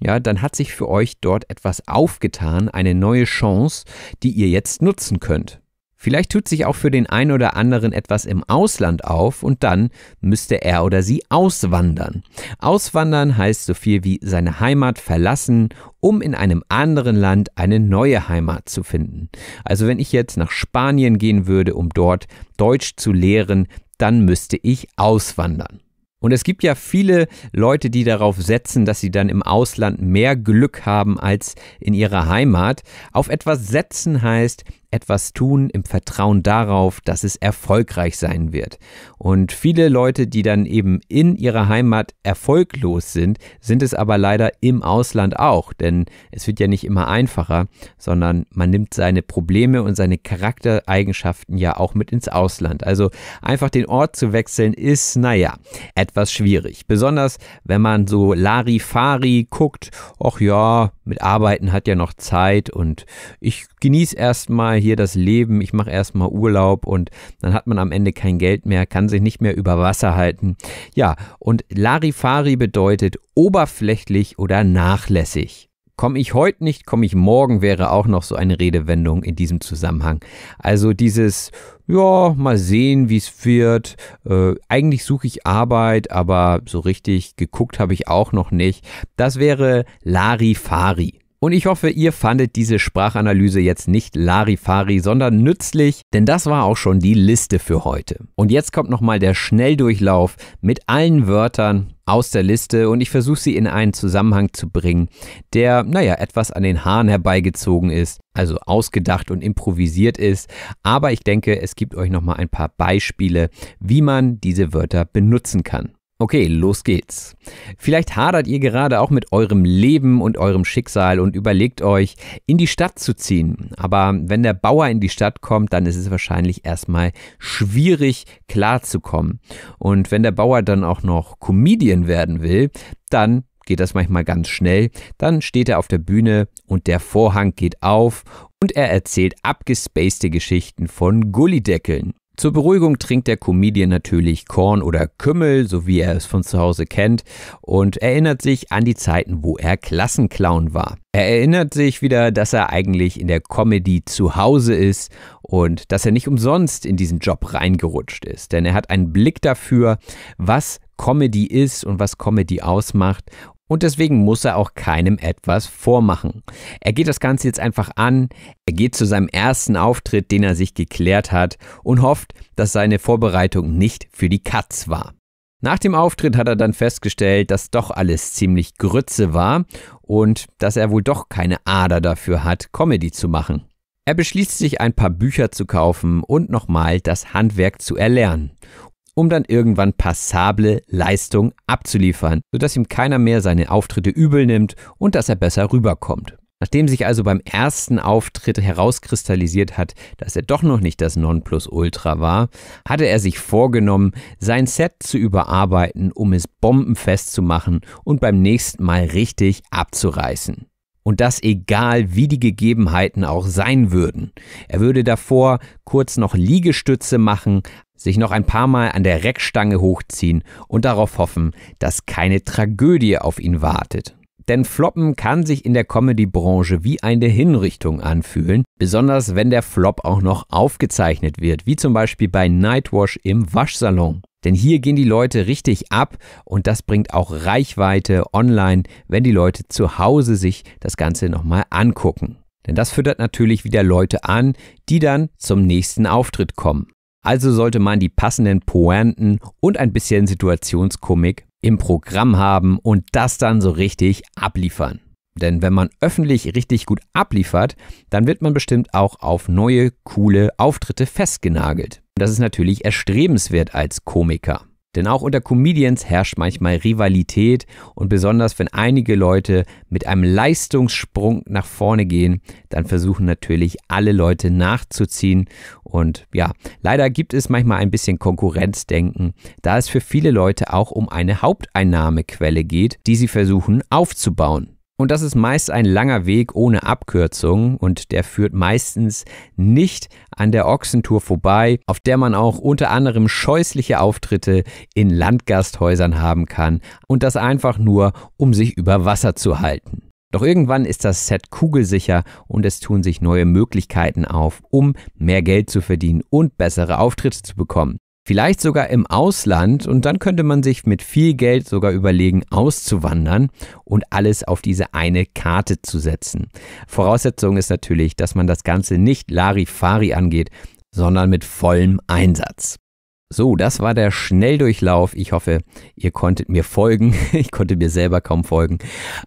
Ja, dann hat sich für euch dort etwas aufgetan, eine neue Chance, die ihr jetzt nutzen könnt. Vielleicht tut sich auch für den einen oder anderen etwas im Ausland auf und dann müsste er oder sie auswandern. Auswandern heißt so viel wie seine Heimat verlassen, um in einem anderen Land eine neue Heimat zu finden. Also wenn ich jetzt nach Spanien gehen würde, um dort Deutsch zu lehren, dann müsste ich auswandern. Und es gibt ja viele Leute, die darauf setzen, dass sie dann im Ausland mehr Glück haben als in ihrer Heimat. Auf etwas setzen heißt etwas tun im Vertrauen darauf, dass es erfolgreich sein wird. Und viele Leute, die dann eben in ihrer Heimat erfolglos sind, sind es aber leider im Ausland auch, denn es wird ja nicht immer einfacher, sondern man nimmt seine Probleme und seine Charaktereigenschaften ja auch mit ins Ausland. Also einfach den Ort zu wechseln ist, naja, etwas schwierig. Besonders wenn man so Larifari guckt, ach ja, mit Arbeiten hat ja noch Zeit und ich genieße erstmal hier das Leben, ich mache erstmal Urlaub und dann hat man am Ende kein Geld mehr, kann sich nicht mehr über Wasser halten. Ja, und Larifari bedeutet oberflächlich oder nachlässig. Komme ich heute nicht, komme ich morgen wäre auch noch so eine Redewendung in diesem Zusammenhang. Also dieses, ja, mal sehen, wie es wird. Äh, eigentlich suche ich Arbeit, aber so richtig geguckt habe ich auch noch nicht. Das wäre Larifari. Und ich hoffe, ihr fandet diese Sprachanalyse jetzt nicht Larifari, sondern nützlich, denn das war auch schon die Liste für heute. Und jetzt kommt nochmal der Schnelldurchlauf mit allen Wörtern aus der Liste und ich versuche sie in einen Zusammenhang zu bringen, der, naja, etwas an den Haaren herbeigezogen ist, also ausgedacht und improvisiert ist. Aber ich denke, es gibt euch nochmal ein paar Beispiele, wie man diese Wörter benutzen kann. Okay, los geht's. Vielleicht hadert ihr gerade auch mit eurem Leben und eurem Schicksal und überlegt euch, in die Stadt zu ziehen. Aber wenn der Bauer in die Stadt kommt, dann ist es wahrscheinlich erstmal schwierig klarzukommen. Und wenn der Bauer dann auch noch Comedian werden will, dann geht das manchmal ganz schnell. Dann steht er auf der Bühne und der Vorhang geht auf und er erzählt abgespacete Geschichten von Gullideckeln. Zur Beruhigung trinkt der Comedian natürlich Korn oder Kümmel, so wie er es von zu Hause kennt, und erinnert sich an die Zeiten, wo er Klassenclown war. Er erinnert sich wieder, dass er eigentlich in der Comedy zu Hause ist und dass er nicht umsonst in diesen Job reingerutscht ist, denn er hat einen Blick dafür, was Comedy ist und was Comedy ausmacht und deswegen muss er auch keinem etwas vormachen. Er geht das Ganze jetzt einfach an, er geht zu seinem ersten Auftritt, den er sich geklärt hat, und hofft, dass seine Vorbereitung nicht für die Katz war. Nach dem Auftritt hat er dann festgestellt, dass doch alles ziemlich Grütze war und dass er wohl doch keine Ader dafür hat, Comedy zu machen. Er beschließt sich ein paar Bücher zu kaufen und nochmal das Handwerk zu erlernen um dann irgendwann passable Leistung abzuliefern, sodass ihm keiner mehr seine Auftritte übel nimmt und dass er besser rüberkommt. Nachdem sich also beim ersten Auftritt herauskristallisiert hat, dass er doch noch nicht das Nonplusultra war, hatte er sich vorgenommen, sein Set zu überarbeiten, um es bombenfest zu machen und beim nächsten Mal richtig abzureißen. Und das egal, wie die Gegebenheiten auch sein würden. Er würde davor kurz noch Liegestütze machen, sich noch ein paar Mal an der Reckstange hochziehen und darauf hoffen, dass keine Tragödie auf ihn wartet. Denn Floppen kann sich in der Comedy-Branche wie eine Hinrichtung anfühlen, besonders wenn der Flop auch noch aufgezeichnet wird, wie zum Beispiel bei Nightwash im Waschsalon. Denn hier gehen die Leute richtig ab und das bringt auch Reichweite online, wenn die Leute zu Hause sich das Ganze nochmal angucken. Denn das füttert natürlich wieder Leute an, die dann zum nächsten Auftritt kommen. Also sollte man die passenden Pointen und ein bisschen Situationskomik im Programm haben und das dann so richtig abliefern. Denn wenn man öffentlich richtig gut abliefert, dann wird man bestimmt auch auf neue, coole Auftritte festgenagelt. das ist natürlich erstrebenswert als Komiker. Denn auch unter Comedians herrscht manchmal Rivalität und besonders wenn einige Leute mit einem Leistungssprung nach vorne gehen, dann versuchen natürlich alle Leute nachzuziehen und ja, leider gibt es manchmal ein bisschen Konkurrenzdenken, da es für viele Leute auch um eine Haupteinnahmequelle geht, die sie versuchen aufzubauen. Und das ist meist ein langer Weg ohne Abkürzungen und der führt meistens nicht an der Ochsentour vorbei, auf der man auch unter anderem scheußliche Auftritte in Landgasthäusern haben kann und das einfach nur, um sich über Wasser zu halten. Doch irgendwann ist das Set kugelsicher und es tun sich neue Möglichkeiten auf, um mehr Geld zu verdienen und bessere Auftritte zu bekommen. Vielleicht sogar im Ausland und dann könnte man sich mit viel Geld sogar überlegen, auszuwandern und alles auf diese eine Karte zu setzen. Voraussetzung ist natürlich, dass man das Ganze nicht Larifari angeht, sondern mit vollem Einsatz. So, das war der Schnelldurchlauf. Ich hoffe, ihr konntet mir folgen. Ich konnte mir selber kaum folgen.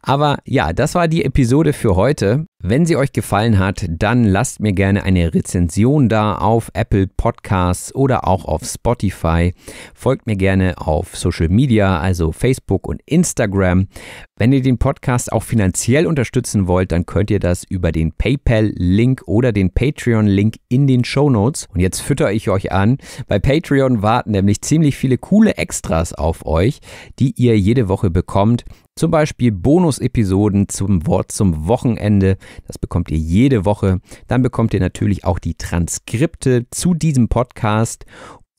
Aber ja, das war die Episode für heute. Wenn sie euch gefallen hat, dann lasst mir gerne eine Rezension da auf Apple Podcasts oder auch auf Spotify. Folgt mir gerne auf Social Media, also Facebook und Instagram. Wenn ihr den Podcast auch finanziell unterstützen wollt, dann könnt ihr das über den PayPal-Link oder den Patreon-Link in den Show Notes. Und jetzt fütter ich euch an. Bei Patreon warten nämlich ziemlich viele coole Extras auf euch, die ihr jede Woche bekommt. Zum Beispiel Bonus-Episoden zum Wort zum Wochenende. Das bekommt ihr jede Woche. Dann bekommt ihr natürlich auch die Transkripte zu diesem Podcast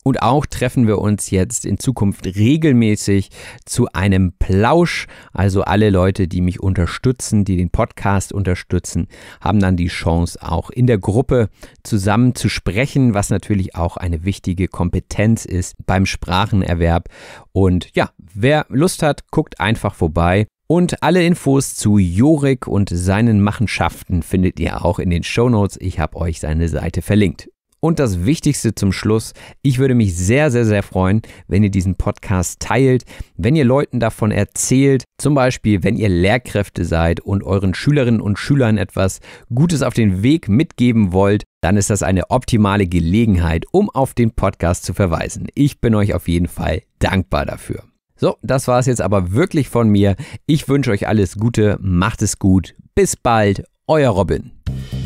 und auch treffen wir uns jetzt in Zukunft regelmäßig zu einem Plausch. Also alle Leute, die mich unterstützen, die den Podcast unterstützen, haben dann die Chance, auch in der Gruppe zusammen zu sprechen, was natürlich auch eine wichtige Kompetenz ist beim Sprachenerwerb. Und ja, wer Lust hat, guckt einfach vorbei. Und alle Infos zu Jorik und seinen Machenschaften findet ihr auch in den Shownotes. Ich habe euch seine Seite verlinkt. Und das Wichtigste zum Schluss, ich würde mich sehr, sehr, sehr freuen, wenn ihr diesen Podcast teilt, wenn ihr Leuten davon erzählt, zum Beispiel wenn ihr Lehrkräfte seid und euren Schülerinnen und Schülern etwas Gutes auf den Weg mitgeben wollt, dann ist das eine optimale Gelegenheit, um auf den Podcast zu verweisen. Ich bin euch auf jeden Fall dankbar dafür. So, das war es jetzt aber wirklich von mir. Ich wünsche euch alles Gute, macht es gut, bis bald, euer Robin.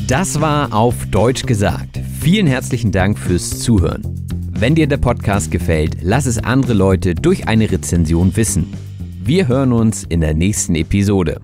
Das war auf Deutsch gesagt. Vielen herzlichen Dank fürs Zuhören. Wenn dir der Podcast gefällt, lass es andere Leute durch eine Rezension wissen. Wir hören uns in der nächsten Episode.